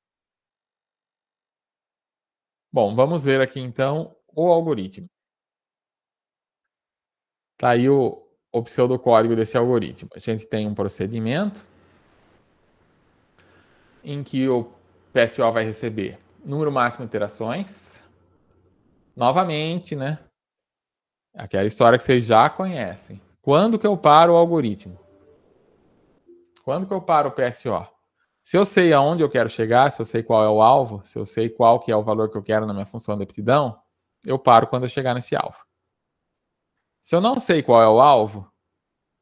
Bom, vamos ver aqui então o algoritmo. Tá aí o, o pseudocódigo desse algoritmo. A gente tem um procedimento em que o PSO vai receber número máximo de interações. Novamente, né? Aquela história que vocês já conhecem. Quando que eu paro o algoritmo? Quando que eu paro o PSO? Se eu sei aonde eu quero chegar, se eu sei qual é o alvo, se eu sei qual que é o valor que eu quero na minha função de aptidão, eu paro quando eu chegar nesse alvo. Se eu não sei qual é o alvo,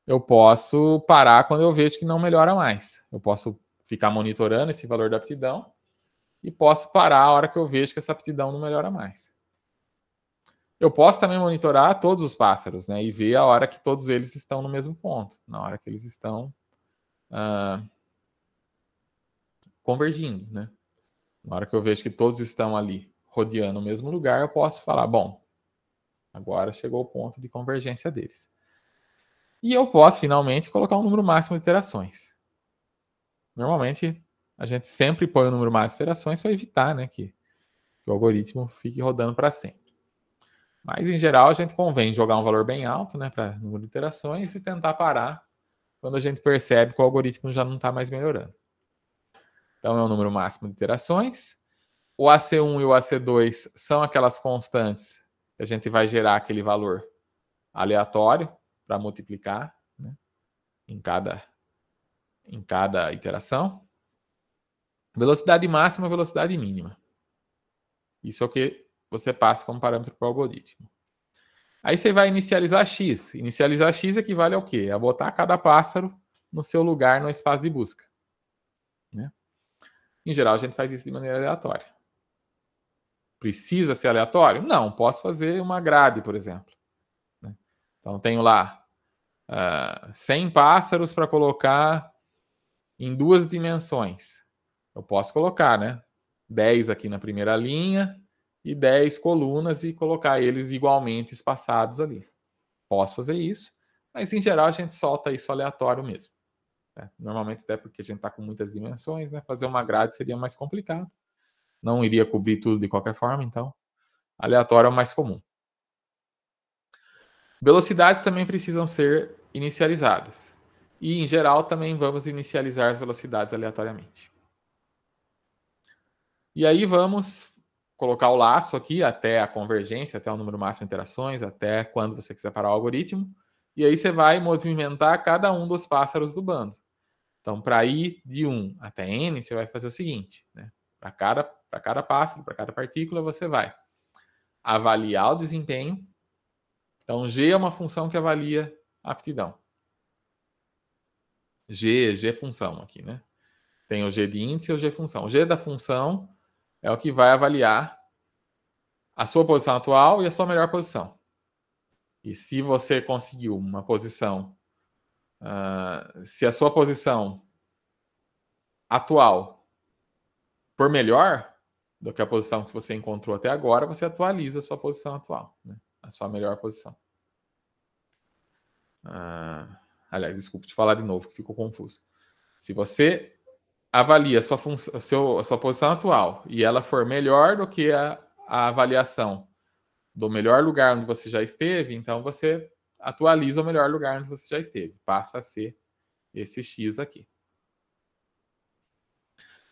eu posso parar quando eu vejo que não melhora mais. Eu posso ficar monitorando esse valor da aptidão e posso parar a hora que eu vejo que essa aptidão não melhora mais. Eu posso também monitorar todos os pássaros, né? E ver a hora que todos eles estão no mesmo ponto, na hora que eles estão ah, convergindo, né? Na hora que eu vejo que todos estão ali rodeando o mesmo lugar, eu posso falar, bom, Agora chegou o ponto de convergência deles. E eu posso, finalmente, colocar um número máximo de iterações. Normalmente, a gente sempre põe o um número máximo de iterações para evitar né, que, que o algoritmo fique rodando para sempre. Mas, em geral, a gente convém jogar um valor bem alto né, para número de iterações e tentar parar quando a gente percebe que o algoritmo já não está mais melhorando. Então, é o número máximo de iterações. O AC1 e o AC2 são aquelas constantes a gente vai gerar aquele valor aleatório para multiplicar né, em, cada, em cada iteração. Velocidade máxima, velocidade mínima. Isso é o que você passa como parâmetro para o algoritmo. Aí você vai inicializar x. Inicializar x equivale ao quê? A botar cada pássaro no seu lugar no espaço de busca. Né? Em geral, a gente faz isso de maneira aleatória. Precisa ser aleatório? Não, posso fazer uma grade, por exemplo. Né? Então, tenho lá uh, ah, 100 pássaros para colocar em duas dimensões. Eu posso colocar, né? 10 aqui na primeira linha e 10 colunas e colocar eles igualmente espaçados ali. Posso fazer isso, mas em geral a gente solta isso aleatório mesmo. Né? Normalmente, até porque a gente está com muitas dimensões, né? Fazer uma grade seria mais complicado não iria cobrir tudo de qualquer forma, então aleatório é o mais comum. Velocidades também precisam ser inicializadas. E, em geral, também vamos inicializar as velocidades aleatoriamente. E aí vamos colocar o laço aqui até a convergência, até o número máximo de interações, até quando você quiser parar o algoritmo. E aí você vai movimentar cada um dos pássaros do bando. Então, para ir de 1 até n, você vai fazer o seguinte. Né? Para cada, cada pássaro, para cada partícula, você vai avaliar o desempenho. Então, G é uma função que avalia a aptidão. G, G é função aqui, né? Tem o G de índice e o G função. O G da função é o que vai avaliar a sua posição atual e a sua melhor posição. E se você conseguiu uma posição, uh, se a sua posição atual por melhor do que a posição que você encontrou até agora, você atualiza a sua posição atual, né? a sua melhor posição. Ah, aliás, desculpe te falar de novo, que ficou confuso. Se você avalia a sua, função, seu, a sua posição atual e ela for melhor do que a, a avaliação do melhor lugar onde você já esteve, então você atualiza o melhor lugar onde você já esteve. Passa a ser esse X aqui.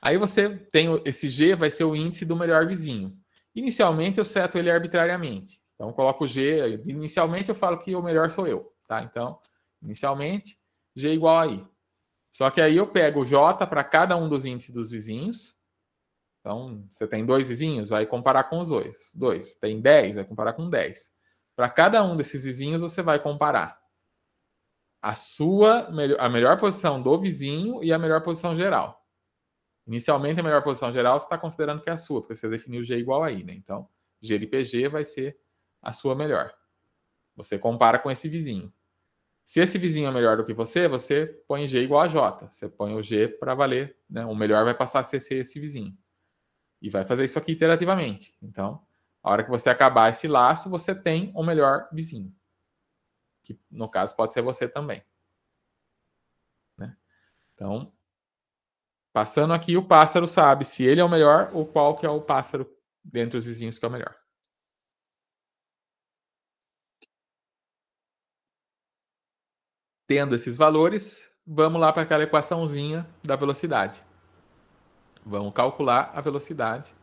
Aí você tem esse G, vai ser o índice do melhor vizinho. Inicialmente eu seto ele arbitrariamente. Então coloco o G, inicialmente eu falo que o melhor sou eu, tá? Então, inicialmente, G é igual a I. Só que aí eu pego o J para cada um dos índices dos vizinhos. Então, você tem dois vizinhos, vai comparar com os dois. Dois. Tem 10, vai comparar com 10. Para cada um desses vizinhos, você vai comparar a sua a melhor posição do vizinho e a melhor posição geral. Inicialmente, a melhor posição geral você está considerando que é a sua, porque você definiu G igual a I, né? Então, GLPG vai ser a sua melhor. Você compara com esse vizinho. Se esse vizinho é melhor do que você, você põe G igual a J. Você põe o G para valer, né? O melhor vai passar a ser esse vizinho. E vai fazer isso aqui iterativamente. Então, a hora que você acabar esse laço, você tem o melhor vizinho. Que, no caso, pode ser você também. Né? Então, Passando aqui, o pássaro sabe se ele é o melhor ou qual que é o pássaro dentre os vizinhos que é o melhor. Tendo esses valores, vamos lá para aquela equaçãozinha da velocidade. Vamos calcular a velocidade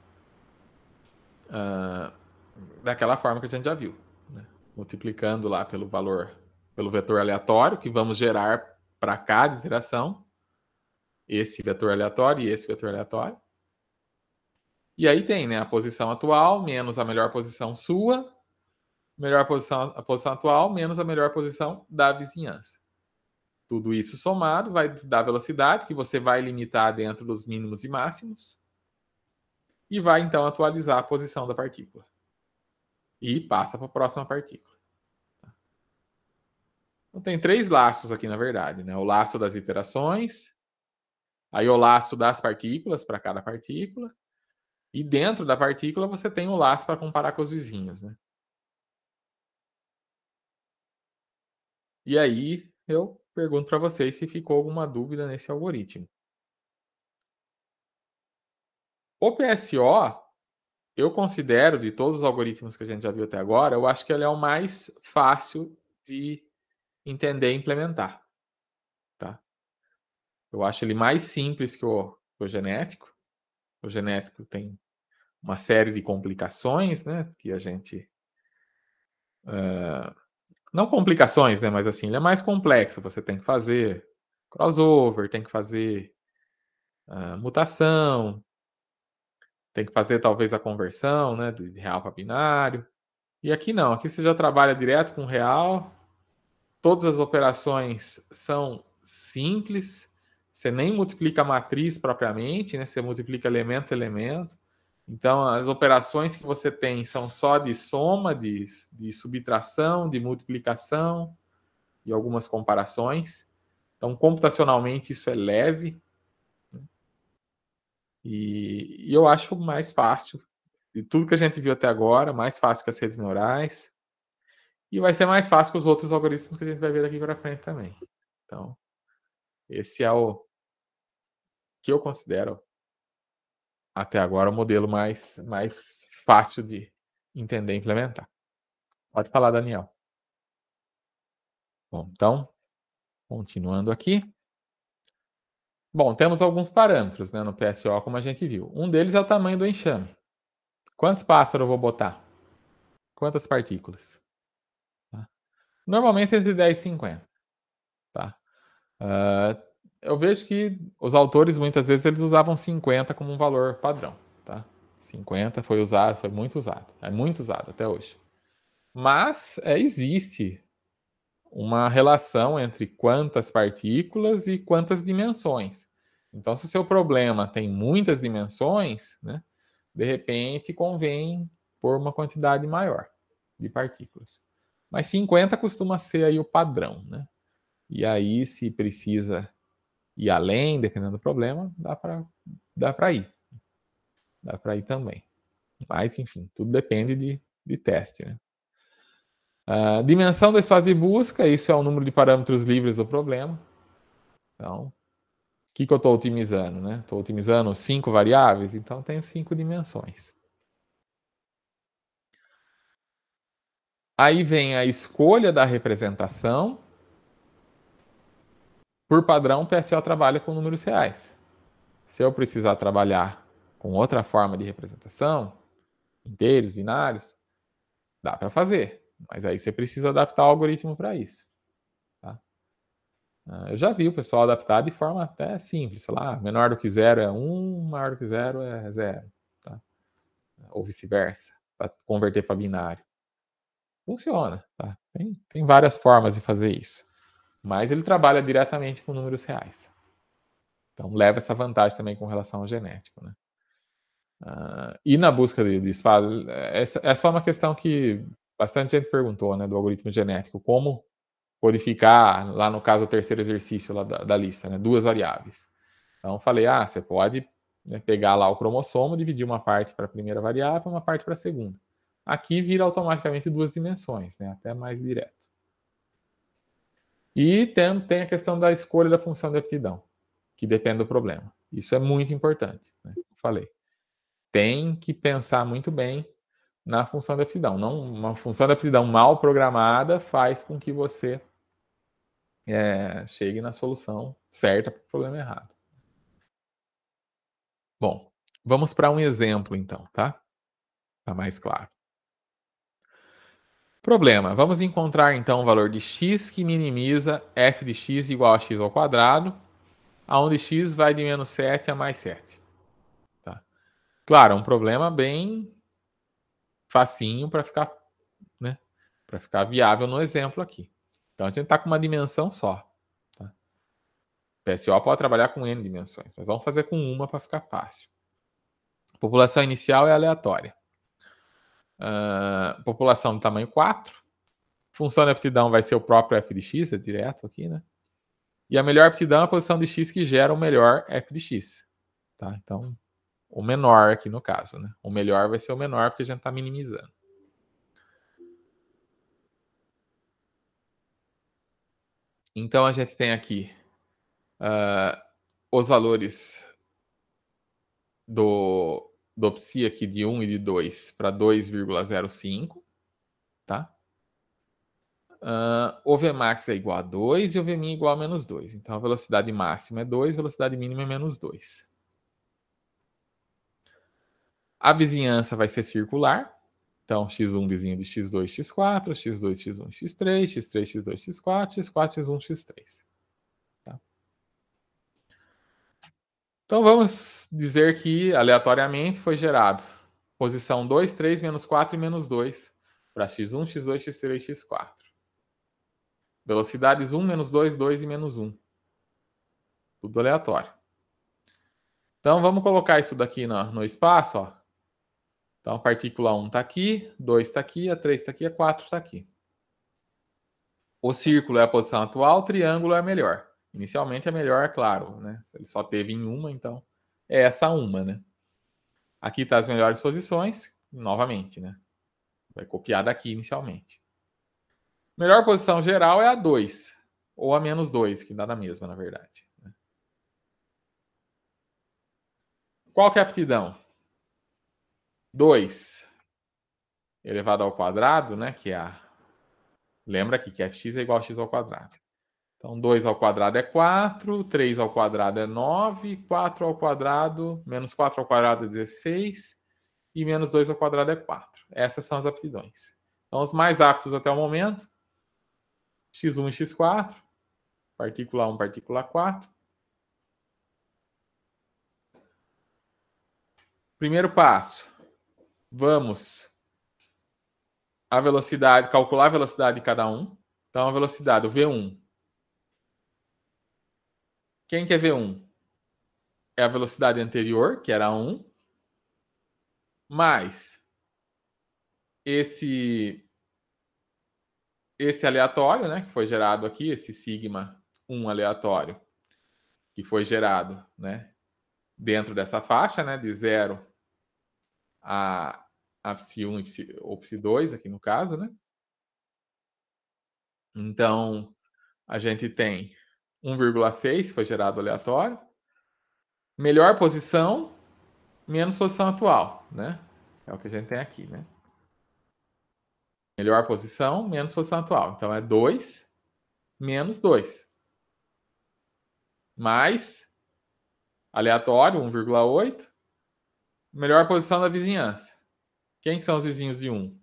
uh, daquela forma que a gente já viu. Né? Multiplicando lá pelo valor, pelo vetor aleatório que vamos gerar para cada iteração esse vetor aleatório e esse vetor aleatório. E aí tem né, a posição atual menos a melhor posição sua, melhor posição, a posição atual menos a melhor posição da vizinhança. Tudo isso somado vai dar velocidade que você vai limitar dentro dos mínimos e máximos e vai então atualizar a posição da partícula. E passa para a próxima partícula. Então, tem três laços aqui, na verdade. Né? O laço das iterações, Aí o laço das partículas para cada partícula. E dentro da partícula você tem o laço para comparar com os vizinhos, né? E aí eu pergunto para vocês se ficou alguma dúvida nesse algoritmo. O PSO, eu considero, de todos os algoritmos que a gente já viu até agora, eu acho que ele é o mais fácil de entender e implementar. Eu acho ele mais simples que o, que o genético. O genético tem uma série de complicações, né? Que a gente. Uh, não complicações, né? Mas assim, ele é mais complexo. Você tem que fazer crossover, tem que fazer uh, mutação, tem que fazer talvez a conversão, né? De real para binário. E aqui não, aqui você já trabalha direto com real. Todas as operações são simples. Você nem multiplica a matriz propriamente, né? Você multiplica elemento a elemento. Então, as operações que você tem são só de soma, de, de subtração, de multiplicação e algumas comparações. Então, computacionalmente, isso é leve. Né? E, e, eu acho mais fácil, de tudo que a gente viu até agora, mais fácil que as redes neurais. E vai ser mais fácil que os outros algoritmos que a gente vai ver daqui para frente também. Então, esse é o que eu considero até agora o modelo mais, mais fácil de entender e implementar. Pode falar, Daniel. Bom, então, continuando aqui. Bom, temos alguns parâmetros né, no PSO, como a gente viu. Um deles é o tamanho do enxame. Quantos pássaros eu vou botar? Quantas partículas? Tá? Normalmente entre 10 e 50. Uh, eu vejo que os autores muitas vezes eles usavam 50 como um valor padrão, tá? 50 foi usado, foi muito usado, é muito usado até hoje. Mas é, existe uma relação entre quantas partículas e quantas dimensões. Então, se o seu problema tem muitas dimensões, né, de repente convém pôr uma quantidade maior de partículas. Mas 50 costuma ser aí o padrão, né? E aí, se precisa ir além, dependendo do problema, dá para dá para ir. Dá para ir também. Mas, enfim, tudo depende de, de teste. Né? Uh, dimensão do espaço de busca, isso é o número de parâmetros livres do problema. Então, o que, que eu estou otimizando? Estou né? otimizando cinco variáveis, então tenho cinco dimensões. Aí vem a escolha da representação, por padrão, o PSO trabalha com números reais. Se eu precisar trabalhar com outra forma de representação, inteiros, binários, dá para fazer. Mas aí você precisa adaptar o algoritmo para isso. Tá? Ah, eu já vi o pessoal adaptar de forma até simples. Sei lá, menor do que zero é um, maior do que zero é zero. Tá? Ou vice-versa, para converter para binário. Funciona. Tá? Tem, tem várias formas de fazer isso mas ele trabalha diretamente com números reais. Então leva essa vantagem também com relação ao genético, né? Uh, e na busca de, de essa, essa foi uma questão que bastante gente perguntou, né, do algoritmo genético, como codificar, lá no caso, o terceiro exercício lá da, da lista, né, duas variáveis. Então falei, ah, você pode né, pegar lá o cromossomo, dividir uma parte para a primeira variável, uma parte para a segunda. Aqui vira automaticamente duas dimensões, né, até mais direto. E tem, tem a questão da escolha da função de aptidão, que depende do problema. Isso é muito importante, né? falei. Tem que pensar muito bem na função de aptidão. Não, uma função de aptidão mal programada faz com que você é, chegue na solução certa para o problema errado. Bom, vamos para um exemplo então, tá? Para tá mais claro. Problema, vamos encontrar então o valor de x que minimiza f de x igual a x ao quadrado, aonde x vai de menos 7 a mais 7. Tá? Claro, um problema bem facinho para ficar, né, para ficar viável no exemplo aqui. Então a gente está com uma dimensão só. Tá? PSO pode trabalhar com n dimensões, mas vamos fazer com uma para ficar fácil. A população inicial é aleatória. Uh, população do tamanho 4. Função de aptidão vai ser o próprio f de x, é direto aqui, né? E a melhor aptidão é a posição de x que gera o melhor f de x. Tá? Então, o menor aqui no caso, né? O melhor vai ser o menor porque a gente está minimizando. Então, a gente tem aqui uh, os valores do Dopsia aqui de 1 e de 2 para 2,05, tá? Uh, ah, o Vmax é igual a 2 e o Vmin é igual a menos 2. Então, a velocidade máxima é 2, a velocidade mínima é menos 2. A vizinhança vai ser circular. Então, x1 vizinho de x2, x4, x2, x1, x3, x3, x2, x4, x4, x1, x3. Então vamos dizer que aleatoriamente foi gerado posição 2, 3, menos 4 e menos 2 para x1, x2, x3, x4. Velocidades 1, menos 2, 2 e menos 1. Tudo aleatório. Então vamos colocar isso daqui no, no espaço. Ó. Então a partícula 1 está aqui, 2 está aqui, a 3 está aqui, a 4 está aqui. O círculo é a posição atual, o triângulo é a melhor. Inicialmente é melhor, é claro, né? Ele só teve em uma, então é essa uma, né? Aqui está as melhores posições, novamente, né? Vai copiar daqui inicialmente. Melhor posição geral é a 2, ou a menos 2, que dá na mesma, na verdade. Né? Qual que é a aptidão? 2 elevado ao quadrado, né? Que é a... Lembra aqui que fx é igual a x ao quadrado. Então, 2 ao quadrado é 4, 3 ao quadrado é 9, 4 ao quadrado, menos 4 ao quadrado é 16, e menos 2 ao quadrado é 4. Essas são as aptidões. Então, os mais aptos até o momento, x1 e x4, partícula 1, partícula 4. Primeiro passo, vamos a velocidade, calcular a velocidade de cada um. Então, a velocidade, o V1, quem quer ver 1? É a velocidade anterior, que era 1, mais esse esse aleatório, né, que foi gerado aqui, esse sigma 1 aleatório, que foi gerado, né, dentro dessa faixa, né, de 0 a, a psi 1 psi, ou psi 2 aqui no caso, né? Então, a gente tem 1,6 foi gerado aleatório. Melhor posição, menos posição atual, né? É o que a gente tem aqui, né? Melhor posição, menos posição atual. Então é 2 menos 2. Mais aleatório, 1,8. Melhor posição da vizinhança. Quem que são os vizinhos de 1? Um?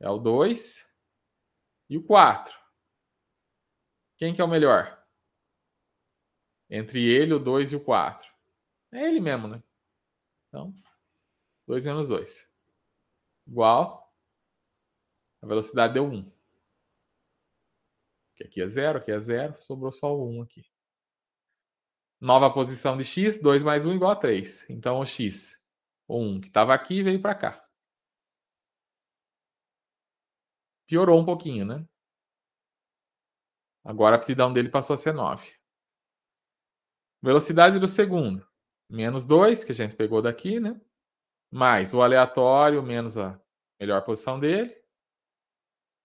É o 2 e o 4. Quem que é o melhor? Entre ele, o 2 e o 4. É ele mesmo, né? Então, 2 menos 2. Igual. A velocidade deu 1. Um. Aqui é 0, aqui é 0. Sobrou só o 1 um aqui. Nova posição de x, 2 mais 1 um igual a 3. Então, o x, o 1 um que estava aqui, veio para cá. Piorou um pouquinho, né? Agora a aptidão dele passou a ser 9. Velocidade do segundo, menos 2, que a gente pegou daqui, né? Mais o aleatório, menos a melhor posição dele.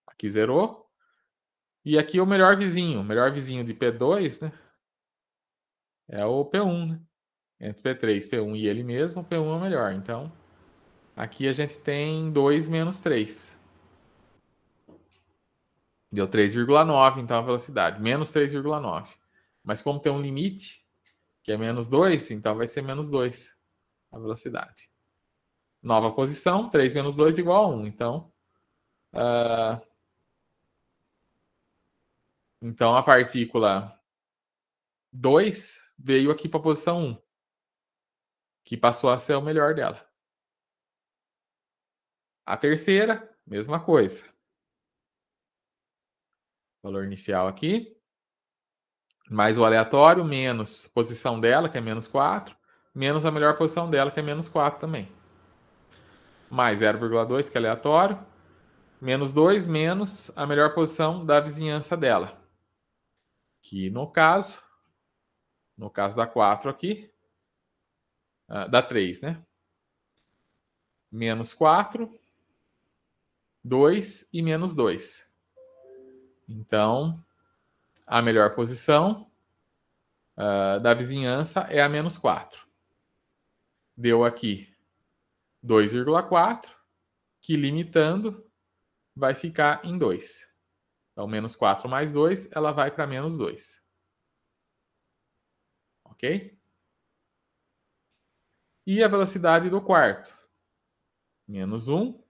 Aqui zerou. E aqui o melhor vizinho. O melhor vizinho de P2, né? É o P1, né? Entre P3, P1 e ele mesmo, P1 é o melhor. Então, aqui a gente tem 2 menos 3. Deu 3,9, então, a velocidade. Menos 3,9. Mas como tem um limite, que é menos 2, então vai ser menos 2 a velocidade. Nova posição, 3 menos 2 igual a 1. Então, uh, então a partícula 2 veio aqui para a posição 1, que passou a ser o melhor dela. A terceira, mesma coisa. Valor inicial aqui mais o aleatório, menos a posição dela, que é menos 4, menos a melhor posição dela, que é menos 4 também. Mais 0,2, que é aleatório, menos 2, menos a melhor posição da vizinhança dela. Que no caso, no caso da 4 aqui, ah, da 3, né? Menos 4, 2 e menos 2. Então, a melhor posição uh, da vizinhança é a menos 4. Deu aqui 2,4, que limitando vai ficar em 2. Então, menos 4 mais 2, ela vai para menos 2. Ok? E a velocidade do quarto? Menos 1.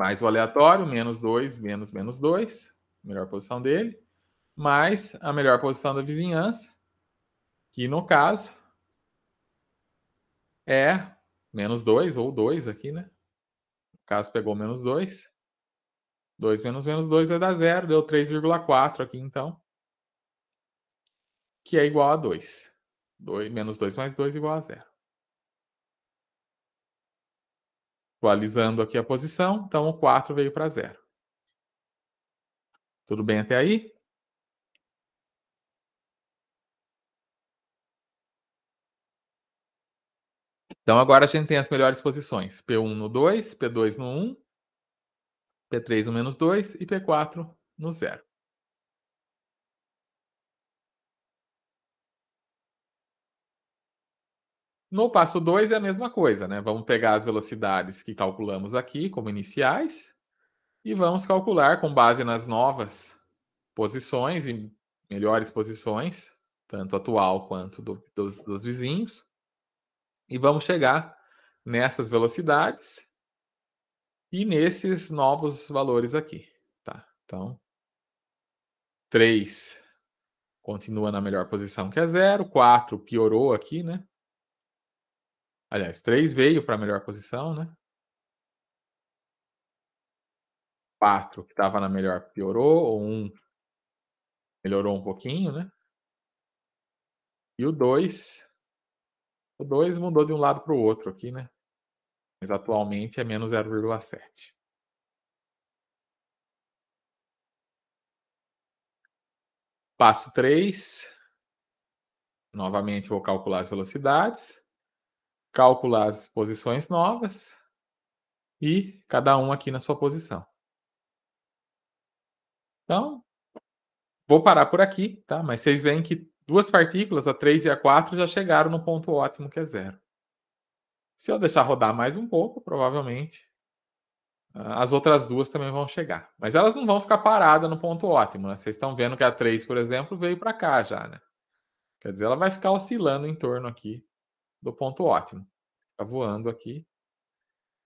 Mais o aleatório, menos 2, menos menos 2. Melhor posição dele mais a melhor posição da vizinhança, que no caso é menos 2 ou 2 aqui, né? No caso pegou menos 2. 2 menos menos 2 vai é dar zero, deu 3,4 aqui então, que é igual a 2. menos 2 mais 2 é igual a zero. Atualizando aqui a posição, então o 4 veio para zero. Tudo bem até aí? Então agora a gente tem as melhores posições: P1 no 2, P2 no 1, P3 no menos 2 e P4 no 0. No passo 2 é a mesma coisa, né? Vamos pegar as velocidades que calculamos aqui como iniciais e vamos calcular com base nas novas posições e melhores posições, tanto atual quanto do, dos, dos vizinhos, e vamos chegar nessas velocidades e nesses novos valores aqui. Tá? Então, 3 continua na melhor posição que é 0, 4 piorou aqui, né? Aliás, 3 veio para a melhor posição, né? 4 que estava na melhor piorou, ou 1 melhorou um pouquinho, né? E o 2 o 2 mudou de um lado para o outro aqui, né? Mas atualmente é menos 0,7. Passo 3. Novamente vou calcular as velocidades, calcular as posições novas e cada um aqui na sua posição. Então, vou parar por aqui, tá? Mas vocês veem que Duas partículas, a 3 e a 4, já chegaram no ponto ótimo, que é zero. Se eu deixar rodar mais um pouco, provavelmente ah, as outras duas também vão chegar. Mas elas não vão ficar paradas no ponto ótimo. Né? Vocês estão vendo que a 3, por exemplo, veio para cá já. Né? Quer dizer, ela vai ficar oscilando em torno aqui do ponto ótimo. Fica voando aqui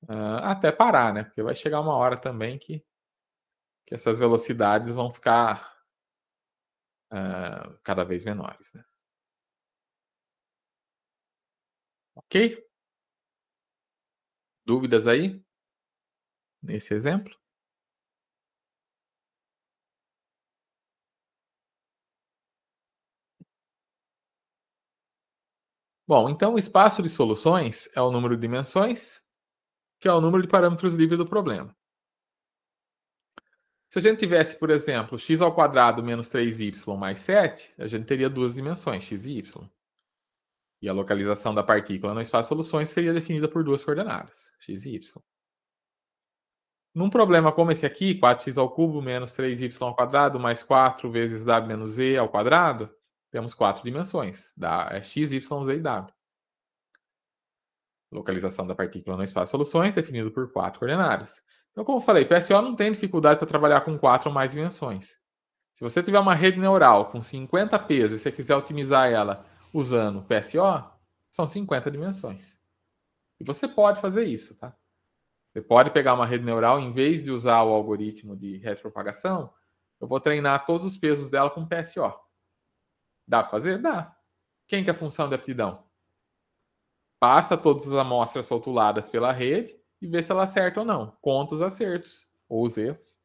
uh, até parar, né? Porque vai chegar uma hora também que, que essas velocidades vão ficar uh, cada vez menores. Né? Ok? Dúvidas aí? Nesse exemplo? Bom, então o espaço de soluções é o número de dimensões, que é o número de parâmetros livres do problema. Se a gente tivesse, por exemplo, x ao quadrado menos 3y mais 7, a gente teria duas dimensões, x e y. E a localização da partícula no espaço de soluções seria definida por duas coordenadas, x e y. Num problema como esse aqui, 4x ao cubo menos 3y ao quadrado mais 4 vezes w menos z ao quadrado, temos quatro dimensões, da, é x, y, z e w. Localização da partícula no espaço de soluções definido por quatro coordenadas. Então, como eu falei, PSO não tem dificuldade para trabalhar com quatro ou mais dimensões. Se você tiver uma rede neural com 50 pesos e você quiser otimizar ela usando PSO, são 50 dimensões. E você pode fazer isso, tá? Você pode pegar uma rede neural, em vez de usar o algoritmo de retropropagação, eu vou treinar todos os pesos dela com PSO. Dá para fazer? Dá. Quem que é a função de aptidão? Passa todas as amostras rotuladas pela rede e ver se ela acerta ou não. Conta os acertos ou os erros.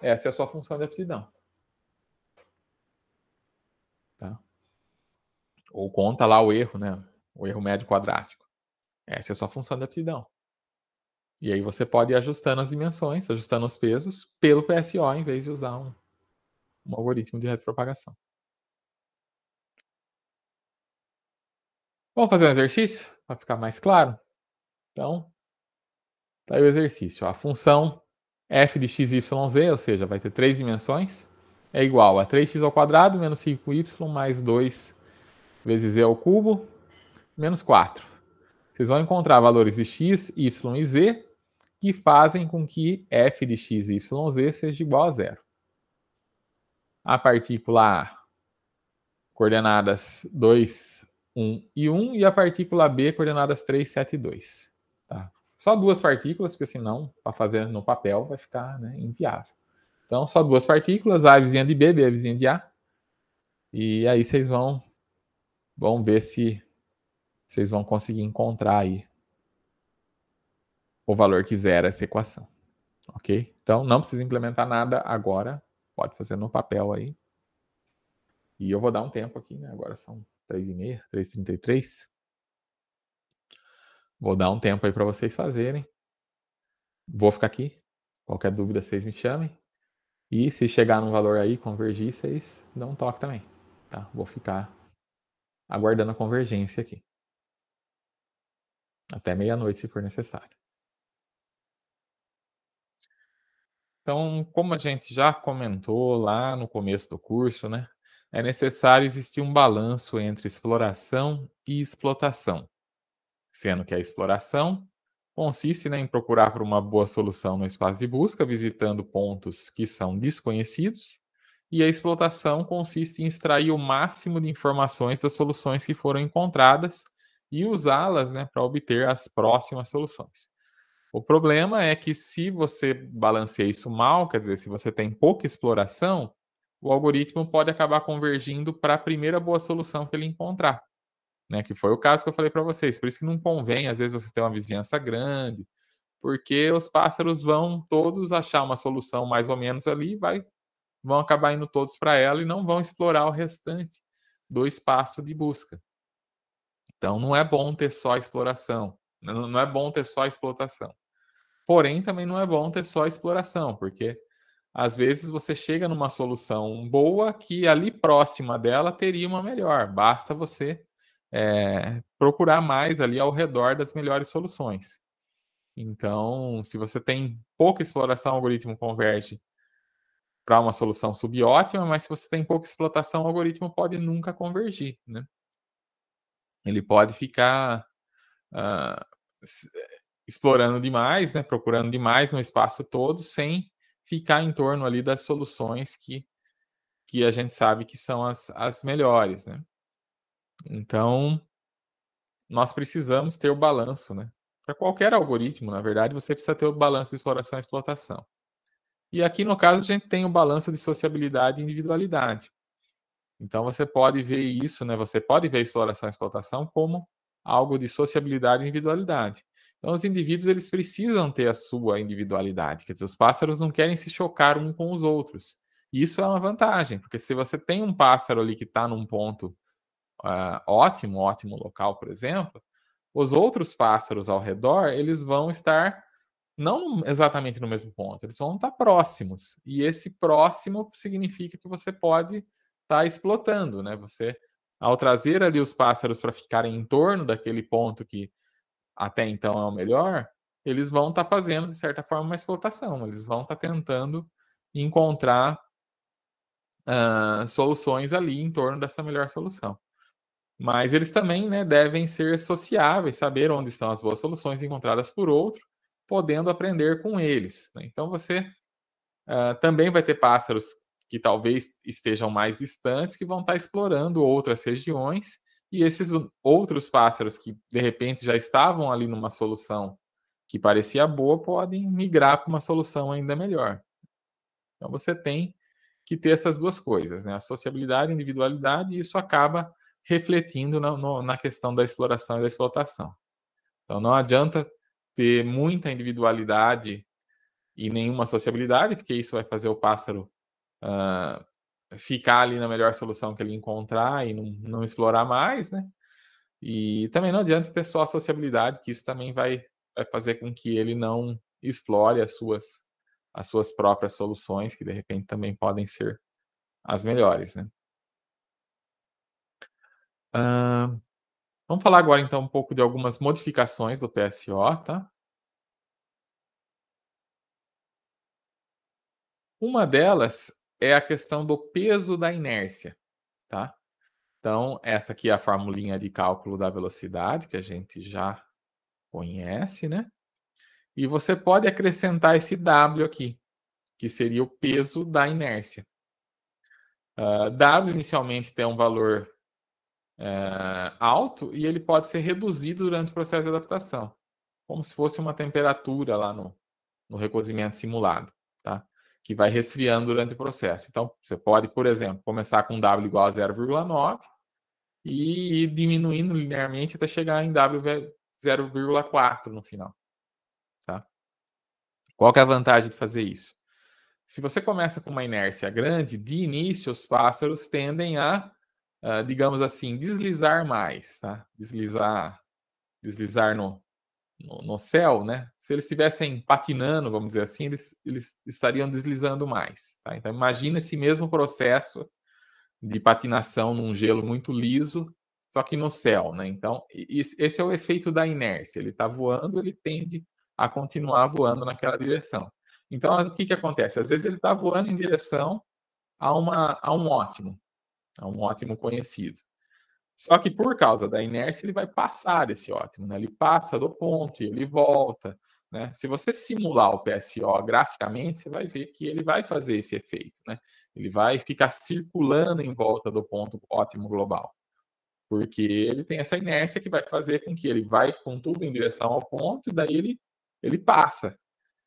Essa é a sua função de aptidão. Tá? Ou conta lá o erro, né? O erro médio quadrático. Essa é a sua função de aptidão. E aí você pode ir ajustando as dimensões, ajustando os pesos pelo PSO em vez de usar um, um algoritmo de retropropagação. Vamos fazer um exercício para ficar mais claro? Então, Está aí o exercício. A função f de x, y, z, ou seja, vai ter três dimensões, é igual a 3x ao quadrado menos 5y mais 2 vezes z ao cubo menos 4. Vocês vão encontrar valores de x, y e z que fazem com que f de x, y, z seja igual a zero. A partícula A, coordenadas 2, 1 e 1, e a partícula B, coordenadas 3, 7 e 2. Tá? Só duas partículas, porque senão, para fazer no papel, vai ficar né, inviável. Então, só duas partículas, A é vizinha de B, B é vizinha de A. E aí vocês vão, vão ver se vocês vão conseguir encontrar aí o valor que zera essa equação. Ok? Então, não precisa implementar nada agora. Pode fazer no papel aí. E eu vou dar um tempo aqui, né? Agora são 3h30, 3h33. Vou dar um tempo aí para vocês fazerem. Vou ficar aqui. Qualquer dúvida, vocês me chamem. E se chegar num valor aí, convergir, vocês dão um toque também. Tá? Vou ficar aguardando a convergência aqui. Até meia-noite, se for necessário. Então, como a gente já comentou lá no começo do curso, né? É necessário existir um balanço entre exploração e explotação sendo que a exploração consiste né, em procurar por uma boa solução no espaço de busca, visitando pontos que são desconhecidos, e a explotação consiste em extrair o máximo de informações das soluções que foram encontradas e usá-las né, para obter as próximas soluções. O problema é que se você balanceia isso mal, quer dizer, se você tem pouca exploração, o algoritmo pode acabar convergindo para a primeira boa solução que ele encontrar né? Que foi o caso que eu falei para vocês. Por isso que não convém, às vezes, você ter uma vizinhança grande, porque os pássaros vão todos achar uma solução mais ou menos ali, vai, vão acabar indo todos para ela e não vão explorar o restante do espaço de busca. Então, não é bom ter só exploração. Né, não é bom ter só explotação. Porém, também não é bom ter só exploração, porque às vezes você chega numa solução boa que ali próxima dela teria uma melhor. Basta você é, procurar mais ali ao redor das melhores soluções. Então, se você tem pouca exploração, o algoritmo converge para uma solução subótima, mas se você tem pouca explotação, o algoritmo pode nunca convergir, né? Ele pode ficar uh, explorando demais, né? Procurando demais no espaço todo, sem ficar em torno ali das soluções que, que a gente sabe que são as, as melhores, né? Então, nós precisamos ter o balanço, né? Para qualquer algoritmo, na verdade, você precisa ter o balanço de exploração e explotação. E aqui, no caso, a gente tem o balanço de sociabilidade e individualidade. Então, você pode ver isso, né? Você pode ver exploração e explotação como algo de sociabilidade e individualidade. Então, os indivíduos eles precisam ter a sua individualidade. Quer dizer, os pássaros não querem se chocar um com os outros. E isso é uma vantagem, porque se você tem um pássaro ali que está num ponto uh, ótimo, ótimo local, por exemplo, os outros pássaros ao redor, eles vão estar não exatamente no mesmo ponto, eles vão estar próximos. E esse próximo significa que você pode estar explotando, né? Você, ao trazer ali os pássaros para ficarem em torno daquele ponto que até então é o melhor, eles vão estar fazendo, de certa forma, uma explotação. Eles vão estar tentando encontrar uh, soluções ali em torno dessa melhor solução. Mas eles também né, devem ser sociáveis, saber onde estão as boas soluções encontradas por outro, podendo aprender com eles. Né? Então você uh, também vai ter pássaros que talvez estejam mais distantes, que vão estar tá explorando outras regiões, e esses outros pássaros que de repente já estavam ali numa solução que parecia boa, podem migrar para uma solução ainda melhor. Então você tem que ter essas duas coisas, né? A sociabilidade e a individualidade, e isso acaba refletindo na, no, na questão da exploração e da explotação. Então, não adianta ter muita individualidade e nenhuma sociabilidade, porque isso vai fazer o pássaro uh, ficar ali na melhor solução que ele encontrar e não, não explorar mais, né? E também não adianta ter só a sociabilidade, que isso também vai, vai fazer com que ele não explore as suas, as suas próprias soluções, que de repente também podem ser as melhores, né? vamos falar agora então um pouco de algumas modificações do PSO, tá? Uma delas é a questão do peso da inércia, tá? Então, essa aqui é a formulinha de cálculo da velocidade que a gente já conhece, né? E você pode acrescentar esse W aqui, que seria o peso da inércia. Uh, w inicialmente tem um valor é, alto e ele pode ser reduzido durante o processo de adaptação, como se fosse uma temperatura lá no, no recozimento simulado, tá? que vai resfriando durante o processo. Então, você pode, por exemplo, começar com W igual a 0,9 e ir diminuindo linearmente até chegar em W 0,4 no final. Tá? Qual é a vantagem de fazer isso? Se você começa com uma inércia grande, de início os pássaros tendem a uh, digamos assim, deslizar mais, tá? Deslizar, deslizar no, no, no, céu, né? Se eles estivessem patinando, vamos dizer assim, eles, eles estariam deslizando mais. Tá? Então imagina esse mesmo processo de patinação num gelo muito liso, só que no céu, né? Então esse é o efeito da inércia. Ele está voando, ele tende a continuar voando naquela direção. Então o que que acontece? Às vezes ele está voando em direção a, uma, a um ótimo, é um ótimo conhecido. Só que por causa da inércia, ele vai passar esse ótimo, né? Ele passa do ponto e ele volta, né? Se você simular o PSO graficamente, você vai ver que ele vai fazer esse efeito, né? Ele vai ficar circulando em volta do ponto ótimo global. Porque ele tem essa inércia que vai fazer com que ele vai com tudo em direção ao ponto e daí ele, ele passa.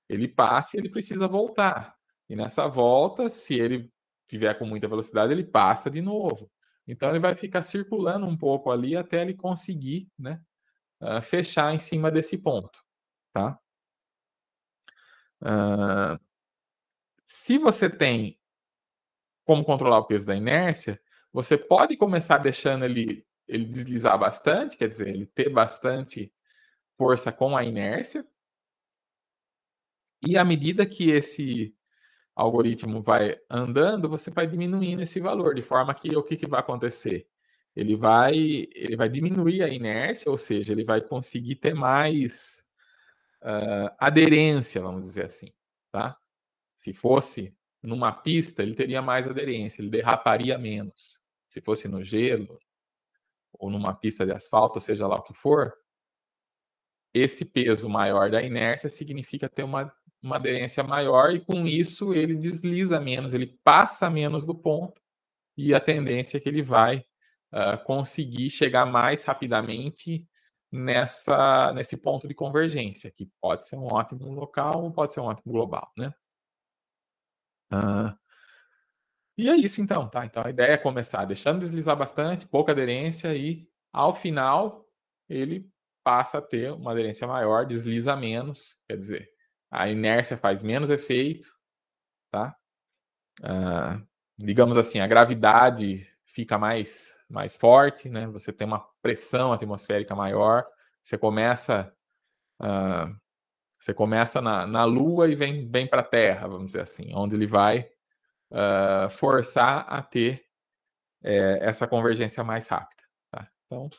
Ele passa e ele precisa voltar. E nessa volta, se ele tiver com muita velocidade, ele passa de novo. Então ele vai ficar circulando um pouco ali até ele conseguir, né, uh, fechar em cima desse ponto, tá? Uh, se você tem como controlar o peso da inércia, você pode começar deixando ele, ele deslizar bastante, quer dizer, ele ter bastante força com a inércia. E à medida que esse algoritmo vai andando, você vai diminuindo esse valor, de forma que o que, que vai acontecer? Ele vai, ele vai diminuir a inércia, ou seja, ele vai conseguir ter mais uh, aderência, vamos dizer assim, tá? Se fosse numa pista, ele teria mais aderência, ele derraparia menos. Se fosse no gelo ou numa pista de asfalto, seja lá o que for, esse peso maior da inércia significa ter uma uma aderência maior e com isso ele desliza menos, ele passa menos do ponto e a tendência é que ele vai uh, conseguir chegar mais rapidamente nessa nesse ponto de convergência, que pode ser um ótimo local ou pode ser um ótimo global, né? Uh, e é isso então, tá? Então a ideia é começar deixando deslizar bastante, pouca aderência e ao final ele passa a ter uma aderência maior, desliza menos, quer dizer, a inércia faz menos efeito, tá? Uh, digamos assim, a gravidade fica mais, mais forte, né? Você tem uma pressão atmosférica maior, você começa uh, você começa na, na Lua e vem bem para a Terra, vamos dizer assim, onde ele vai uh, forçar a ter é, essa convergência mais rápida. Tá? Então,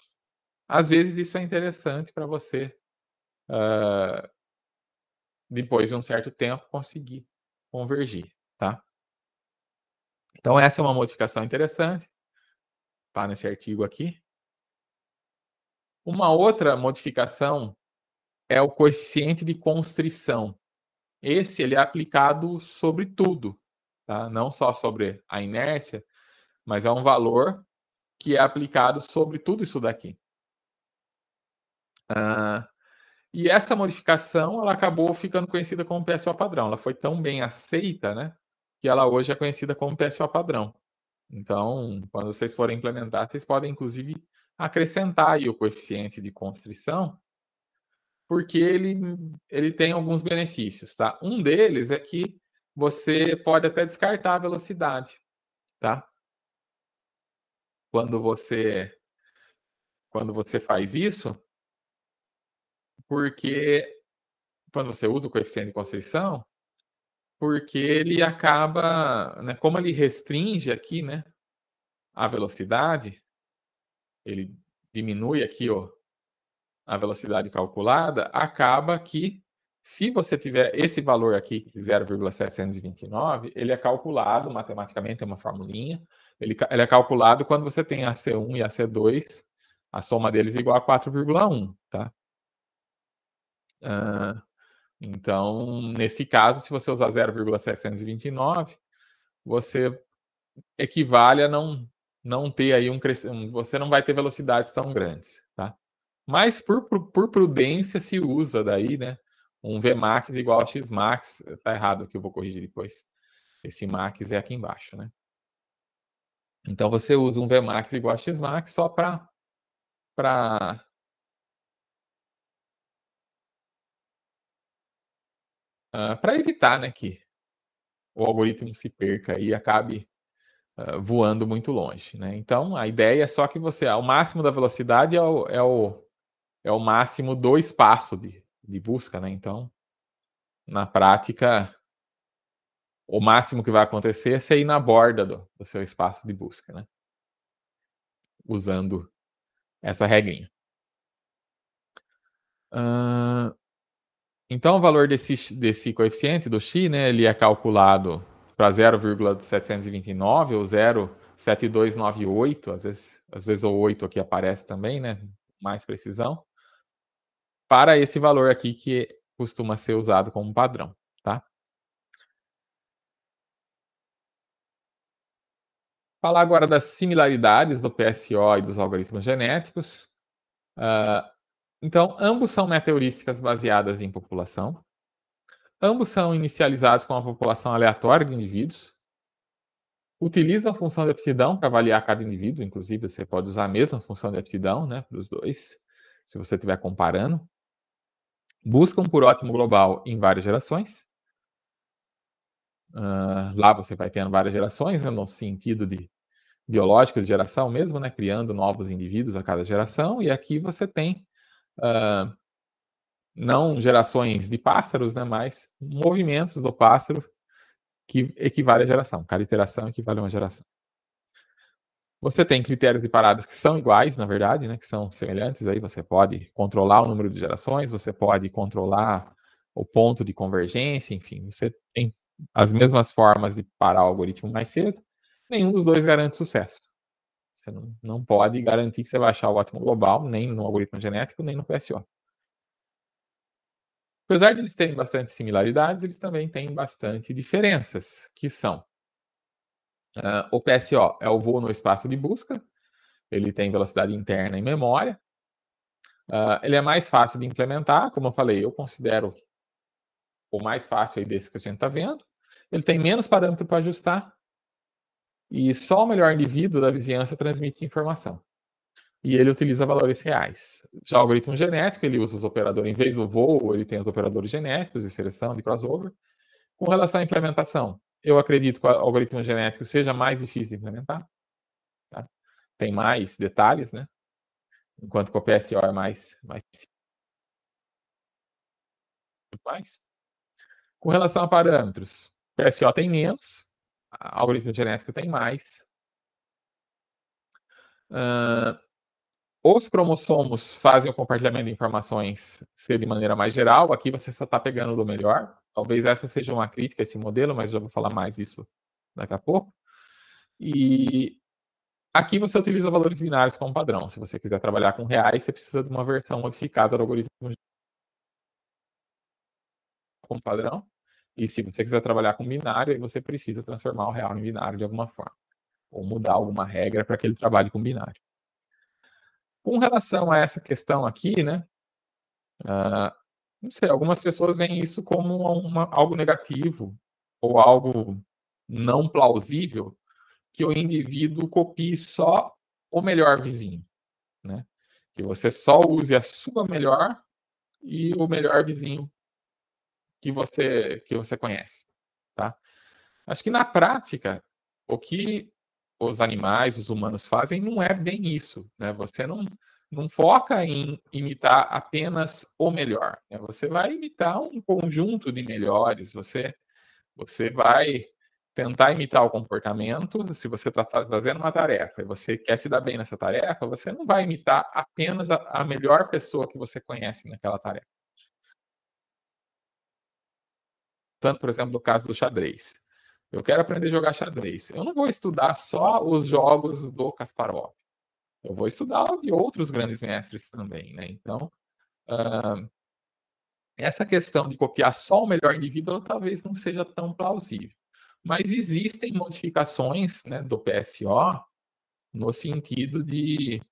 às vezes isso é interessante para você uh, depois de um certo tempo, conseguir convergir, tá? Então, essa é uma modificação interessante, tá nesse artigo aqui. Uma outra modificação é o coeficiente de constrição. Esse ele é aplicado sobre tudo, tá? não só sobre a inércia, mas é um valor que é aplicado sobre tudo isso daqui. Ah, e essa modificação ela acabou ficando conhecida como PSO padrão. Ela foi tão bem aceita, né? Que ela hoje é conhecida como PSO padrão. Então, quando vocês forem implementar, vocês podem, inclusive, acrescentar o coeficiente de constrição, porque ele, ele tem alguns benefícios, tá? Um deles é que você pode até descartar a velocidade, tá? Quando você, quando você faz isso, porque quando você usa o coeficiente de Conceição, porque ele acaba, né, como ele restringe aqui, né, a velocidade, ele diminui aqui, ó, a velocidade calculada, acaba que se você tiver esse valor aqui, 0,729, ele é calculado matematicamente, é uma formulinha, ele, ele é calculado quando você tem a C1 e a C2, a soma deles é igual a 4,1, tá? Uh, então, nesse caso, se você usar 0,729, você equivale a não, não ter aí um crescimento, você não vai ter velocidades tão grandes, tá? Mas por, por, por prudência se usa daí, né? Um Vmax igual a Xmax, eh, tá errado aqui, eu vou corrigir depois. Esse max é aqui embaixo, né? Então você usa um Vmax igual a Xmax só para uh, ah, para evitar né, que o algoritmo se perca e acabe uh, voando muito longe. Né? Então, a ideia é só que você, ao máximo da velocidade, é o, é o, é o máximo do espaço de, de busca. Né? Então, na prática, o máximo que vai acontecer é você ir na borda do, do seu espaço de busca, né? usando essa regrinha. Uh, então, o valor desse, desse coeficiente do x, né, ele é calculado para 0,729 ou 0,7298, às vezes, às vezes o 8 aqui aparece também, né, mais precisão, para esse valor aqui que costuma ser usado como padrão, tá? Falar agora das similaridades do PSO e dos algoritmos genéticos. Uh, então, ambos são meteorísticas baseadas em população. Ambos são inicializados com uma população aleatória de indivíduos. Utilizam a função de aptidão para avaliar cada indivíduo. Inclusive, você pode usar a mesma função de aptidão né, para os dois, se você estiver comparando. Buscam por ótimo global em várias gerações. Uh, lá você vai tendo várias gerações, né, no sentido de biológico de geração mesmo, né, criando novos indivíduos a cada geração. E aqui você tem uh, não gerações de pássaros, né, mas movimentos do pássaro que equivale a geração. Cada iteração equivale a uma geração. Você tem critérios de paradas que são iguais, na verdade, né, que são semelhantes. Aí você pode controlar o número de gerações, você pode controlar o ponto de convergência, enfim, você tem as mesmas formas de parar o algoritmo mais cedo. Nenhum dos dois garante sucesso. Você não, não pode garantir que você vai achar o ótimo global, nem no algoritmo genético, nem no PSO. Apesar de eles terem bastante similaridades, eles também têm bastante diferenças, que são uh, o PSO é o voo no espaço de busca, ele tem velocidade interna e memória, uh, ele é mais fácil de implementar, como eu falei, eu considero o mais fácil aí desse que a gente está vendo, ele tem menos parâmetro para ajustar, e só o melhor indivíduo da vizinhança transmite informação. E ele utiliza valores reais. Já o algoritmo genético, ele usa os operadores, em vez do voo, ele tem os operadores genéticos de seleção, de crossover. Com relação à implementação, eu acredito que o algoritmo genético seja mais difícil de implementar. Tá? Tem mais detalhes, né? Enquanto que o PSO é mais, mais mais. Com relação a parâmetros, PSO tem menos, algoritmo genético tem mais. Uh, os cromossomos fazem o compartilhamento de informações ser de maneira mais geral. Aqui você só está pegando do melhor. Talvez essa seja uma crítica a esse modelo, mas eu vou falar mais disso daqui a pouco. E aqui você utiliza valores binários como padrão. Se você quiser trabalhar com reais, você precisa de uma versão modificada do algoritmo como padrão. E se você quiser trabalhar com binário, aí você precisa transformar o real em binário de alguma forma, ou mudar alguma regra para que ele trabalhe com binário. Com relação a essa questão aqui, né? Uh, não sei, algumas pessoas veem isso como uma, algo negativo ou algo não plausível que o indivíduo copie só o melhor vizinho, né? Que você só use a sua melhor e o melhor vizinho que você que você conhece, tá? Acho que na prática o que os animais, os humanos fazem não é bem isso, né? Você não não foca em imitar apenas o melhor, né? Você vai imitar um conjunto de melhores, você você vai tentar imitar o comportamento. Se você está fazendo uma tarefa e você quer se dar bem nessa tarefa, você não vai imitar apenas a, a melhor pessoa que você conhece naquela tarefa. tanto, por exemplo, no caso do xadrez. Eu quero aprender a jogar xadrez. Eu não vou estudar só os jogos do Kasparov. Eu vou estudar de outros grandes mestres também, né? Então, uh, essa questão de copiar só o melhor indivíduo talvez não seja tão plausível. Mas existem modificações né, do PSO no sentido de,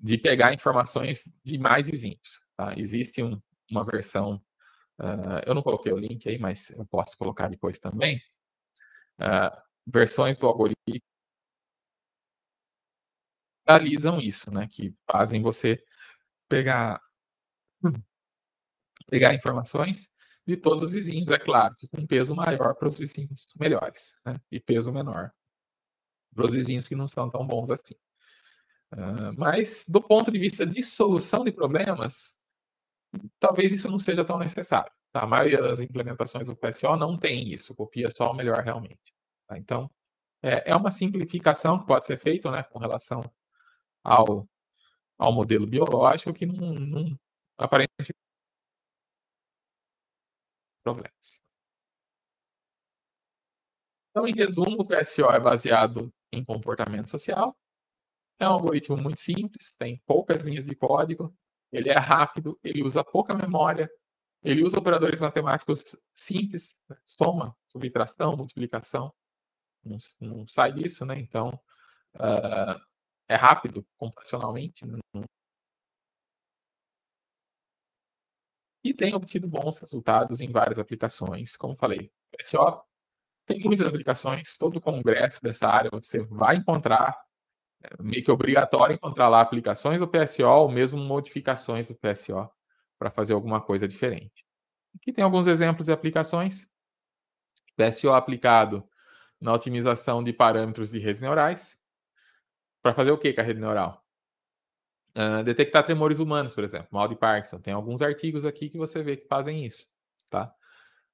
de pegar informações de mais vizinhos. Tá? Existe um, uma versão ah, eu não coloquei o link aí, mas eu posso colocar depois também. Uh, versões do algoritmo realizam isso, né? Que fazem você pegar pegar informações de todos os vizinhos, é claro, que com peso maior para os vizinhos melhores, né? E peso menor para os vizinhos que não são tão bons assim. Uh, mas do ponto de vista de solução de problemas, talvez isso não seja tão necessário. Tá? A maioria das implementações do PSO não tem isso, copia só o melhor realmente. Tá? Então, é, é uma simplificação que pode ser feita né, com relação ao, ao modelo biológico que não, não aparentemente problemas. Então, em resumo, o PSO é baseado em comportamento social. É um algoritmo muito simples, tem poucas linhas de código, ele é rápido, ele usa pouca memória, ele usa operadores matemáticos simples, né? soma, subtração, multiplicação, não, não, sai disso, né? Então, uh, é rápido computacionalmente. Né, não... E tem obtido bons resultados em várias aplicações, como falei. PSO tem muitas aplicações, todo o congresso dessa área você vai encontrar é meio que obrigatório encontrar lá aplicações do PSO ou mesmo modificações do PSO para fazer alguma coisa diferente. Aqui tem alguns exemplos de aplicações. PSO aplicado na otimização de parâmetros de redes neurais. Para fazer o que com a rede neural? Uh, detectar tremores humanos, por exemplo, mal de Parkinson. Tem alguns artigos aqui que você vê que fazem isso, tá?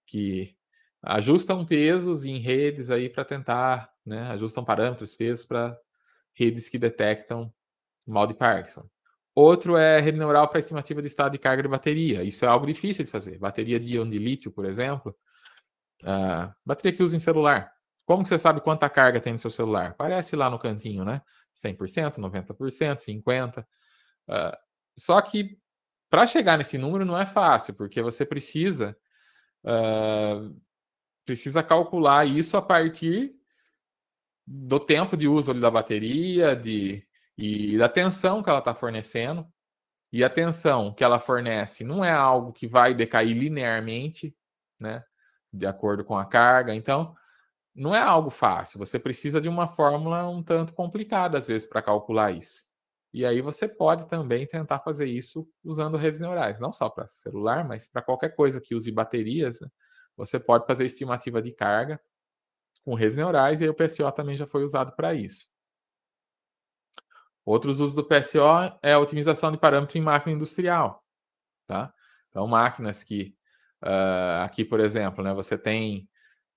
Que ajustam pesos em redes aí para tentar, né? Ajustam parâmetros, pesos para redes que detectam mal de Parkinson. Outro é rede neural para estimativa de estado de carga de bateria. Isso é algo difícil de fazer. Bateria de íon de lítio, por exemplo, uh, bateria que usa em celular. Como você sabe quanta carga tem no seu celular? Parece lá no cantinho, né? 100%, 90%, 50%. Uh, só que para chegar nesse número não é fácil, porque você precisa uh, precisa calcular isso a partir do tempo de uso da bateria de, e da tensão que ela está fornecendo. E a tensão que ela fornece não é algo que vai decair linearmente, né? De acordo com a carga. Então, não é algo fácil. Você precisa de uma fórmula um tanto complicada, às vezes, para calcular isso. E aí você pode também tentar fazer isso usando redes neurais, não só para celular, mas para qualquer coisa que use baterias. Né? Você pode fazer estimativa de carga com redes neurais, e aí o PSO também já foi usado para isso. Outros usos do PSO é a otimização de parâmetro em máquina industrial. Tá? Então, máquinas que, uh, aqui, por exemplo, né, você tem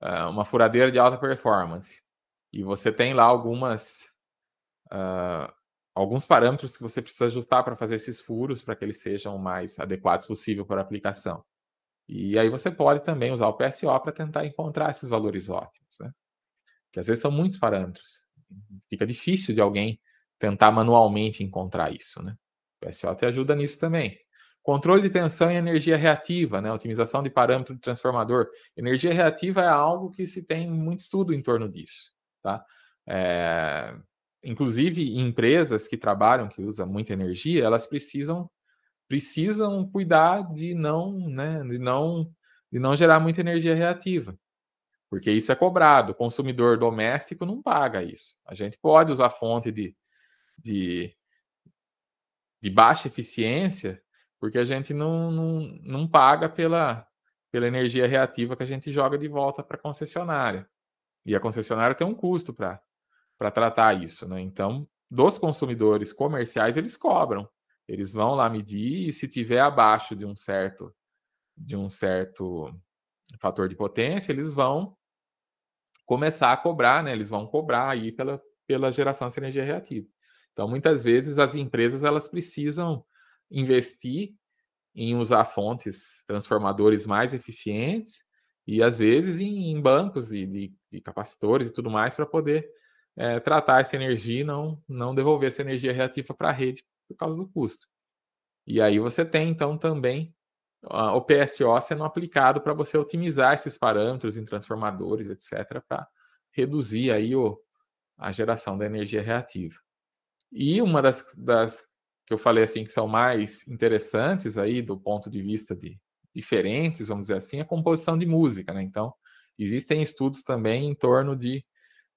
uh, uma furadeira de alta performance e você tem lá algumas uh, alguns parâmetros que você precisa ajustar para fazer esses furos para que eles sejam mais adequados possível para a aplicação. E aí você pode também usar o PSO para tentar encontrar esses valores ótimos, né? Que às vezes são muitos parâmetros. Fica difícil de alguém tentar manualmente encontrar isso, né? O PSO te ajuda nisso também. Controle de tensão e energia reativa, né? Otimização de parâmetro de transformador. Energia reativa é algo que se tem muito estudo em torno disso, tá? É... Inclusive, empresas que trabalham, que usam muita energia, elas precisam precisam cuidar de não, né, de não, de não gerar muita energia reativa. Porque isso é cobrado, o consumidor doméstico não paga isso. A gente pode usar fonte de, de, de baixa eficiência, porque a gente não, não, não paga pela, pela energia reativa que a gente joga de volta para a concessionária. E a concessionária tem um custo para tratar isso. Né? Então, dos consumidores comerciais, eles cobram eles vão lá medir e se tiver abaixo de um certo de um certo fator de potência, eles vão começar a cobrar, né? Eles vão cobrar aí pela, pela geração de energia reativa. Então, muitas vezes as empresas elas precisam investir em usar fontes transformadores mais eficientes e às vezes em, em bancos de, de, de, capacitores e tudo mais para poder é, tratar essa energia e não, não devolver essa energia reativa para a rede por causa do custo. E aí você tem, então, também o PSO sendo aplicado para você otimizar esses parâmetros em transformadores, etc., para reduzir aí o, a geração da energia reativa. E uma das, das que eu falei assim que são mais interessantes aí do ponto de vista de diferentes, vamos dizer assim, é a composição de música, né? Então, existem estudos também em torno de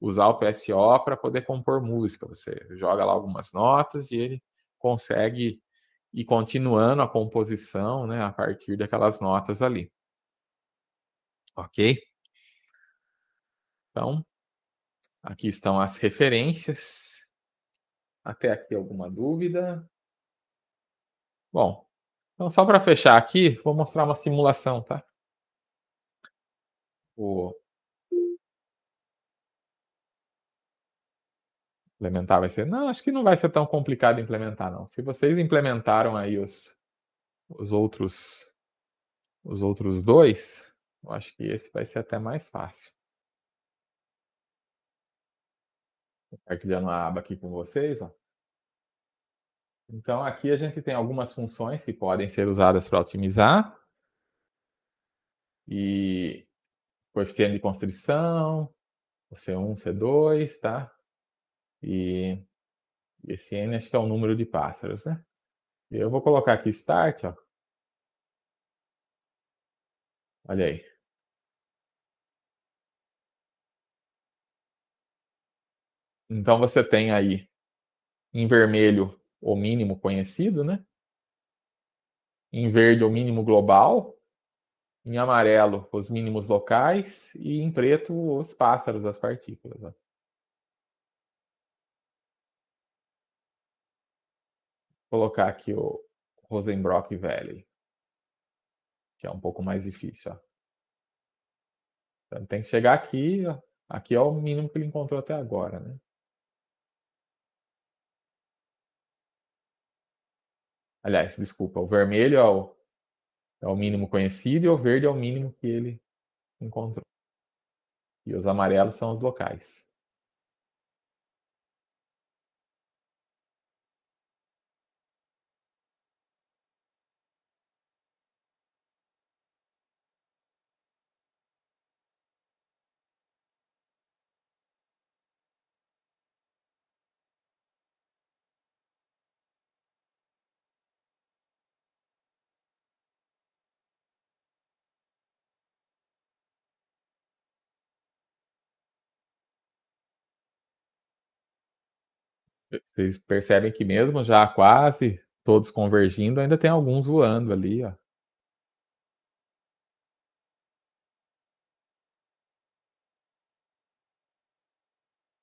usar o PSO para poder compor música. Você joga lá algumas notas e ele consegue ir continuando a composição né, a partir daquelas notas ali. Ok? Então, aqui estão as referências. Até aqui alguma dúvida? Bom, então só para fechar aqui, vou mostrar uma simulação, tá? Vou implementar vai ser. Não, acho que não vai ser tão complicado implementar, não. Se vocês implementaram aí os, os outros os outros dois, eu acho que esse vai ser até mais fácil. Compartilhando uma aba aqui com vocês, ó. Então, aqui a gente tem algumas funções que podem ser usadas para otimizar. E coeficiente de constrição, o C1, C2, tá? E esse N acho que é o número de pássaros, né? Eu vou colocar aqui start, ó. Olha aí. Então você tem aí em vermelho o mínimo conhecido, né? Em verde o mínimo global, em amarelo os mínimos locais e em preto os pássaros, as partículas. Ó. colocar aqui o Rosenbrock Valley, que é um pouco mais difícil. Ó. Então, tem que chegar aqui, ó. aqui é o mínimo que ele encontrou até agora, né? Aliás, desculpa, o vermelho é o, é o mínimo conhecido e o verde é o mínimo que ele encontrou. E os amarelos são os locais. Vocês percebem que mesmo já quase todos convergindo, ainda tem alguns voando ali, ó.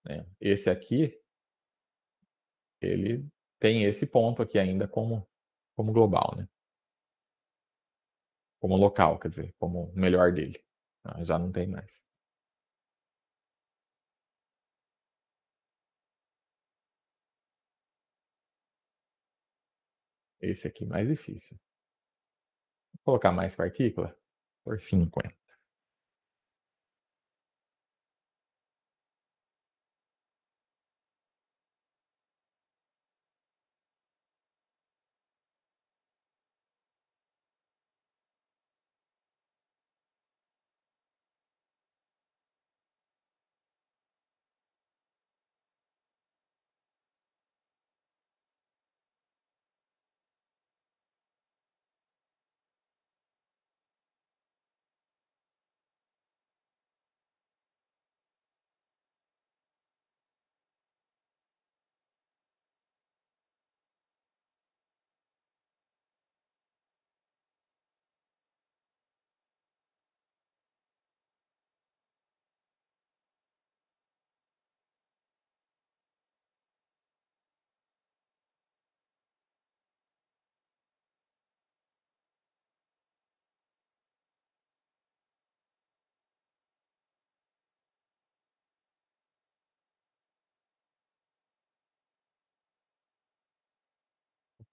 É, esse aqui, ele tem esse ponto aqui ainda como, como global, né? Como local, quer dizer, como o melhor dele. Ah, já não tem mais. Esse aqui é mais difícil. Vou colocar mais partícula por 50.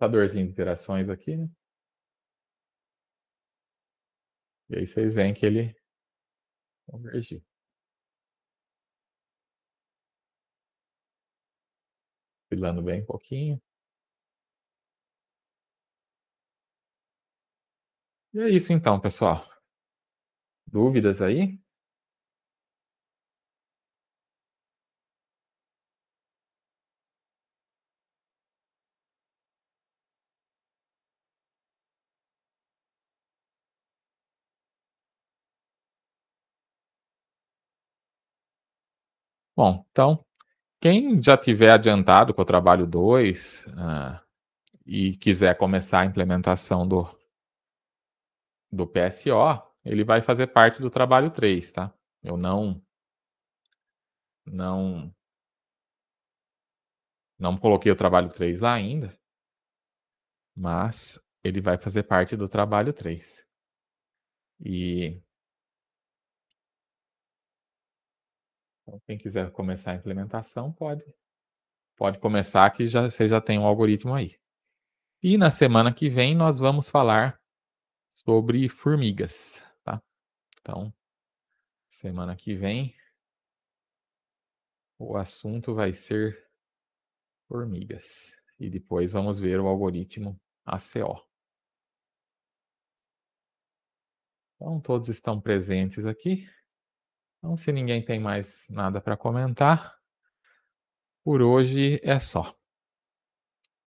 computadorzinho tá de interações aqui, né? E aí vocês veem que ele convergiu. Filando bem um pouquinho. E é isso então, pessoal. Dúvidas aí? Bom, então, quem já tiver adiantado com o trabalho 2 uh, ah, e quiser começar a implementação do, do PSO, ele vai fazer parte do trabalho 3, tá? Eu não não não coloquei o trabalho 3 lá ainda, mas ele vai fazer parte do trabalho 3. E Então, quem quiser começar a implementação, pode, pode começar, que já, você já tem o um algoritmo aí. E na semana que vem nós vamos falar sobre formigas, tá? Então, semana que vem o assunto vai ser formigas. E depois vamos ver o algoritmo ACO. Então, todos estão presentes aqui. Então, se ninguém tem mais nada para comentar, por hoje é só.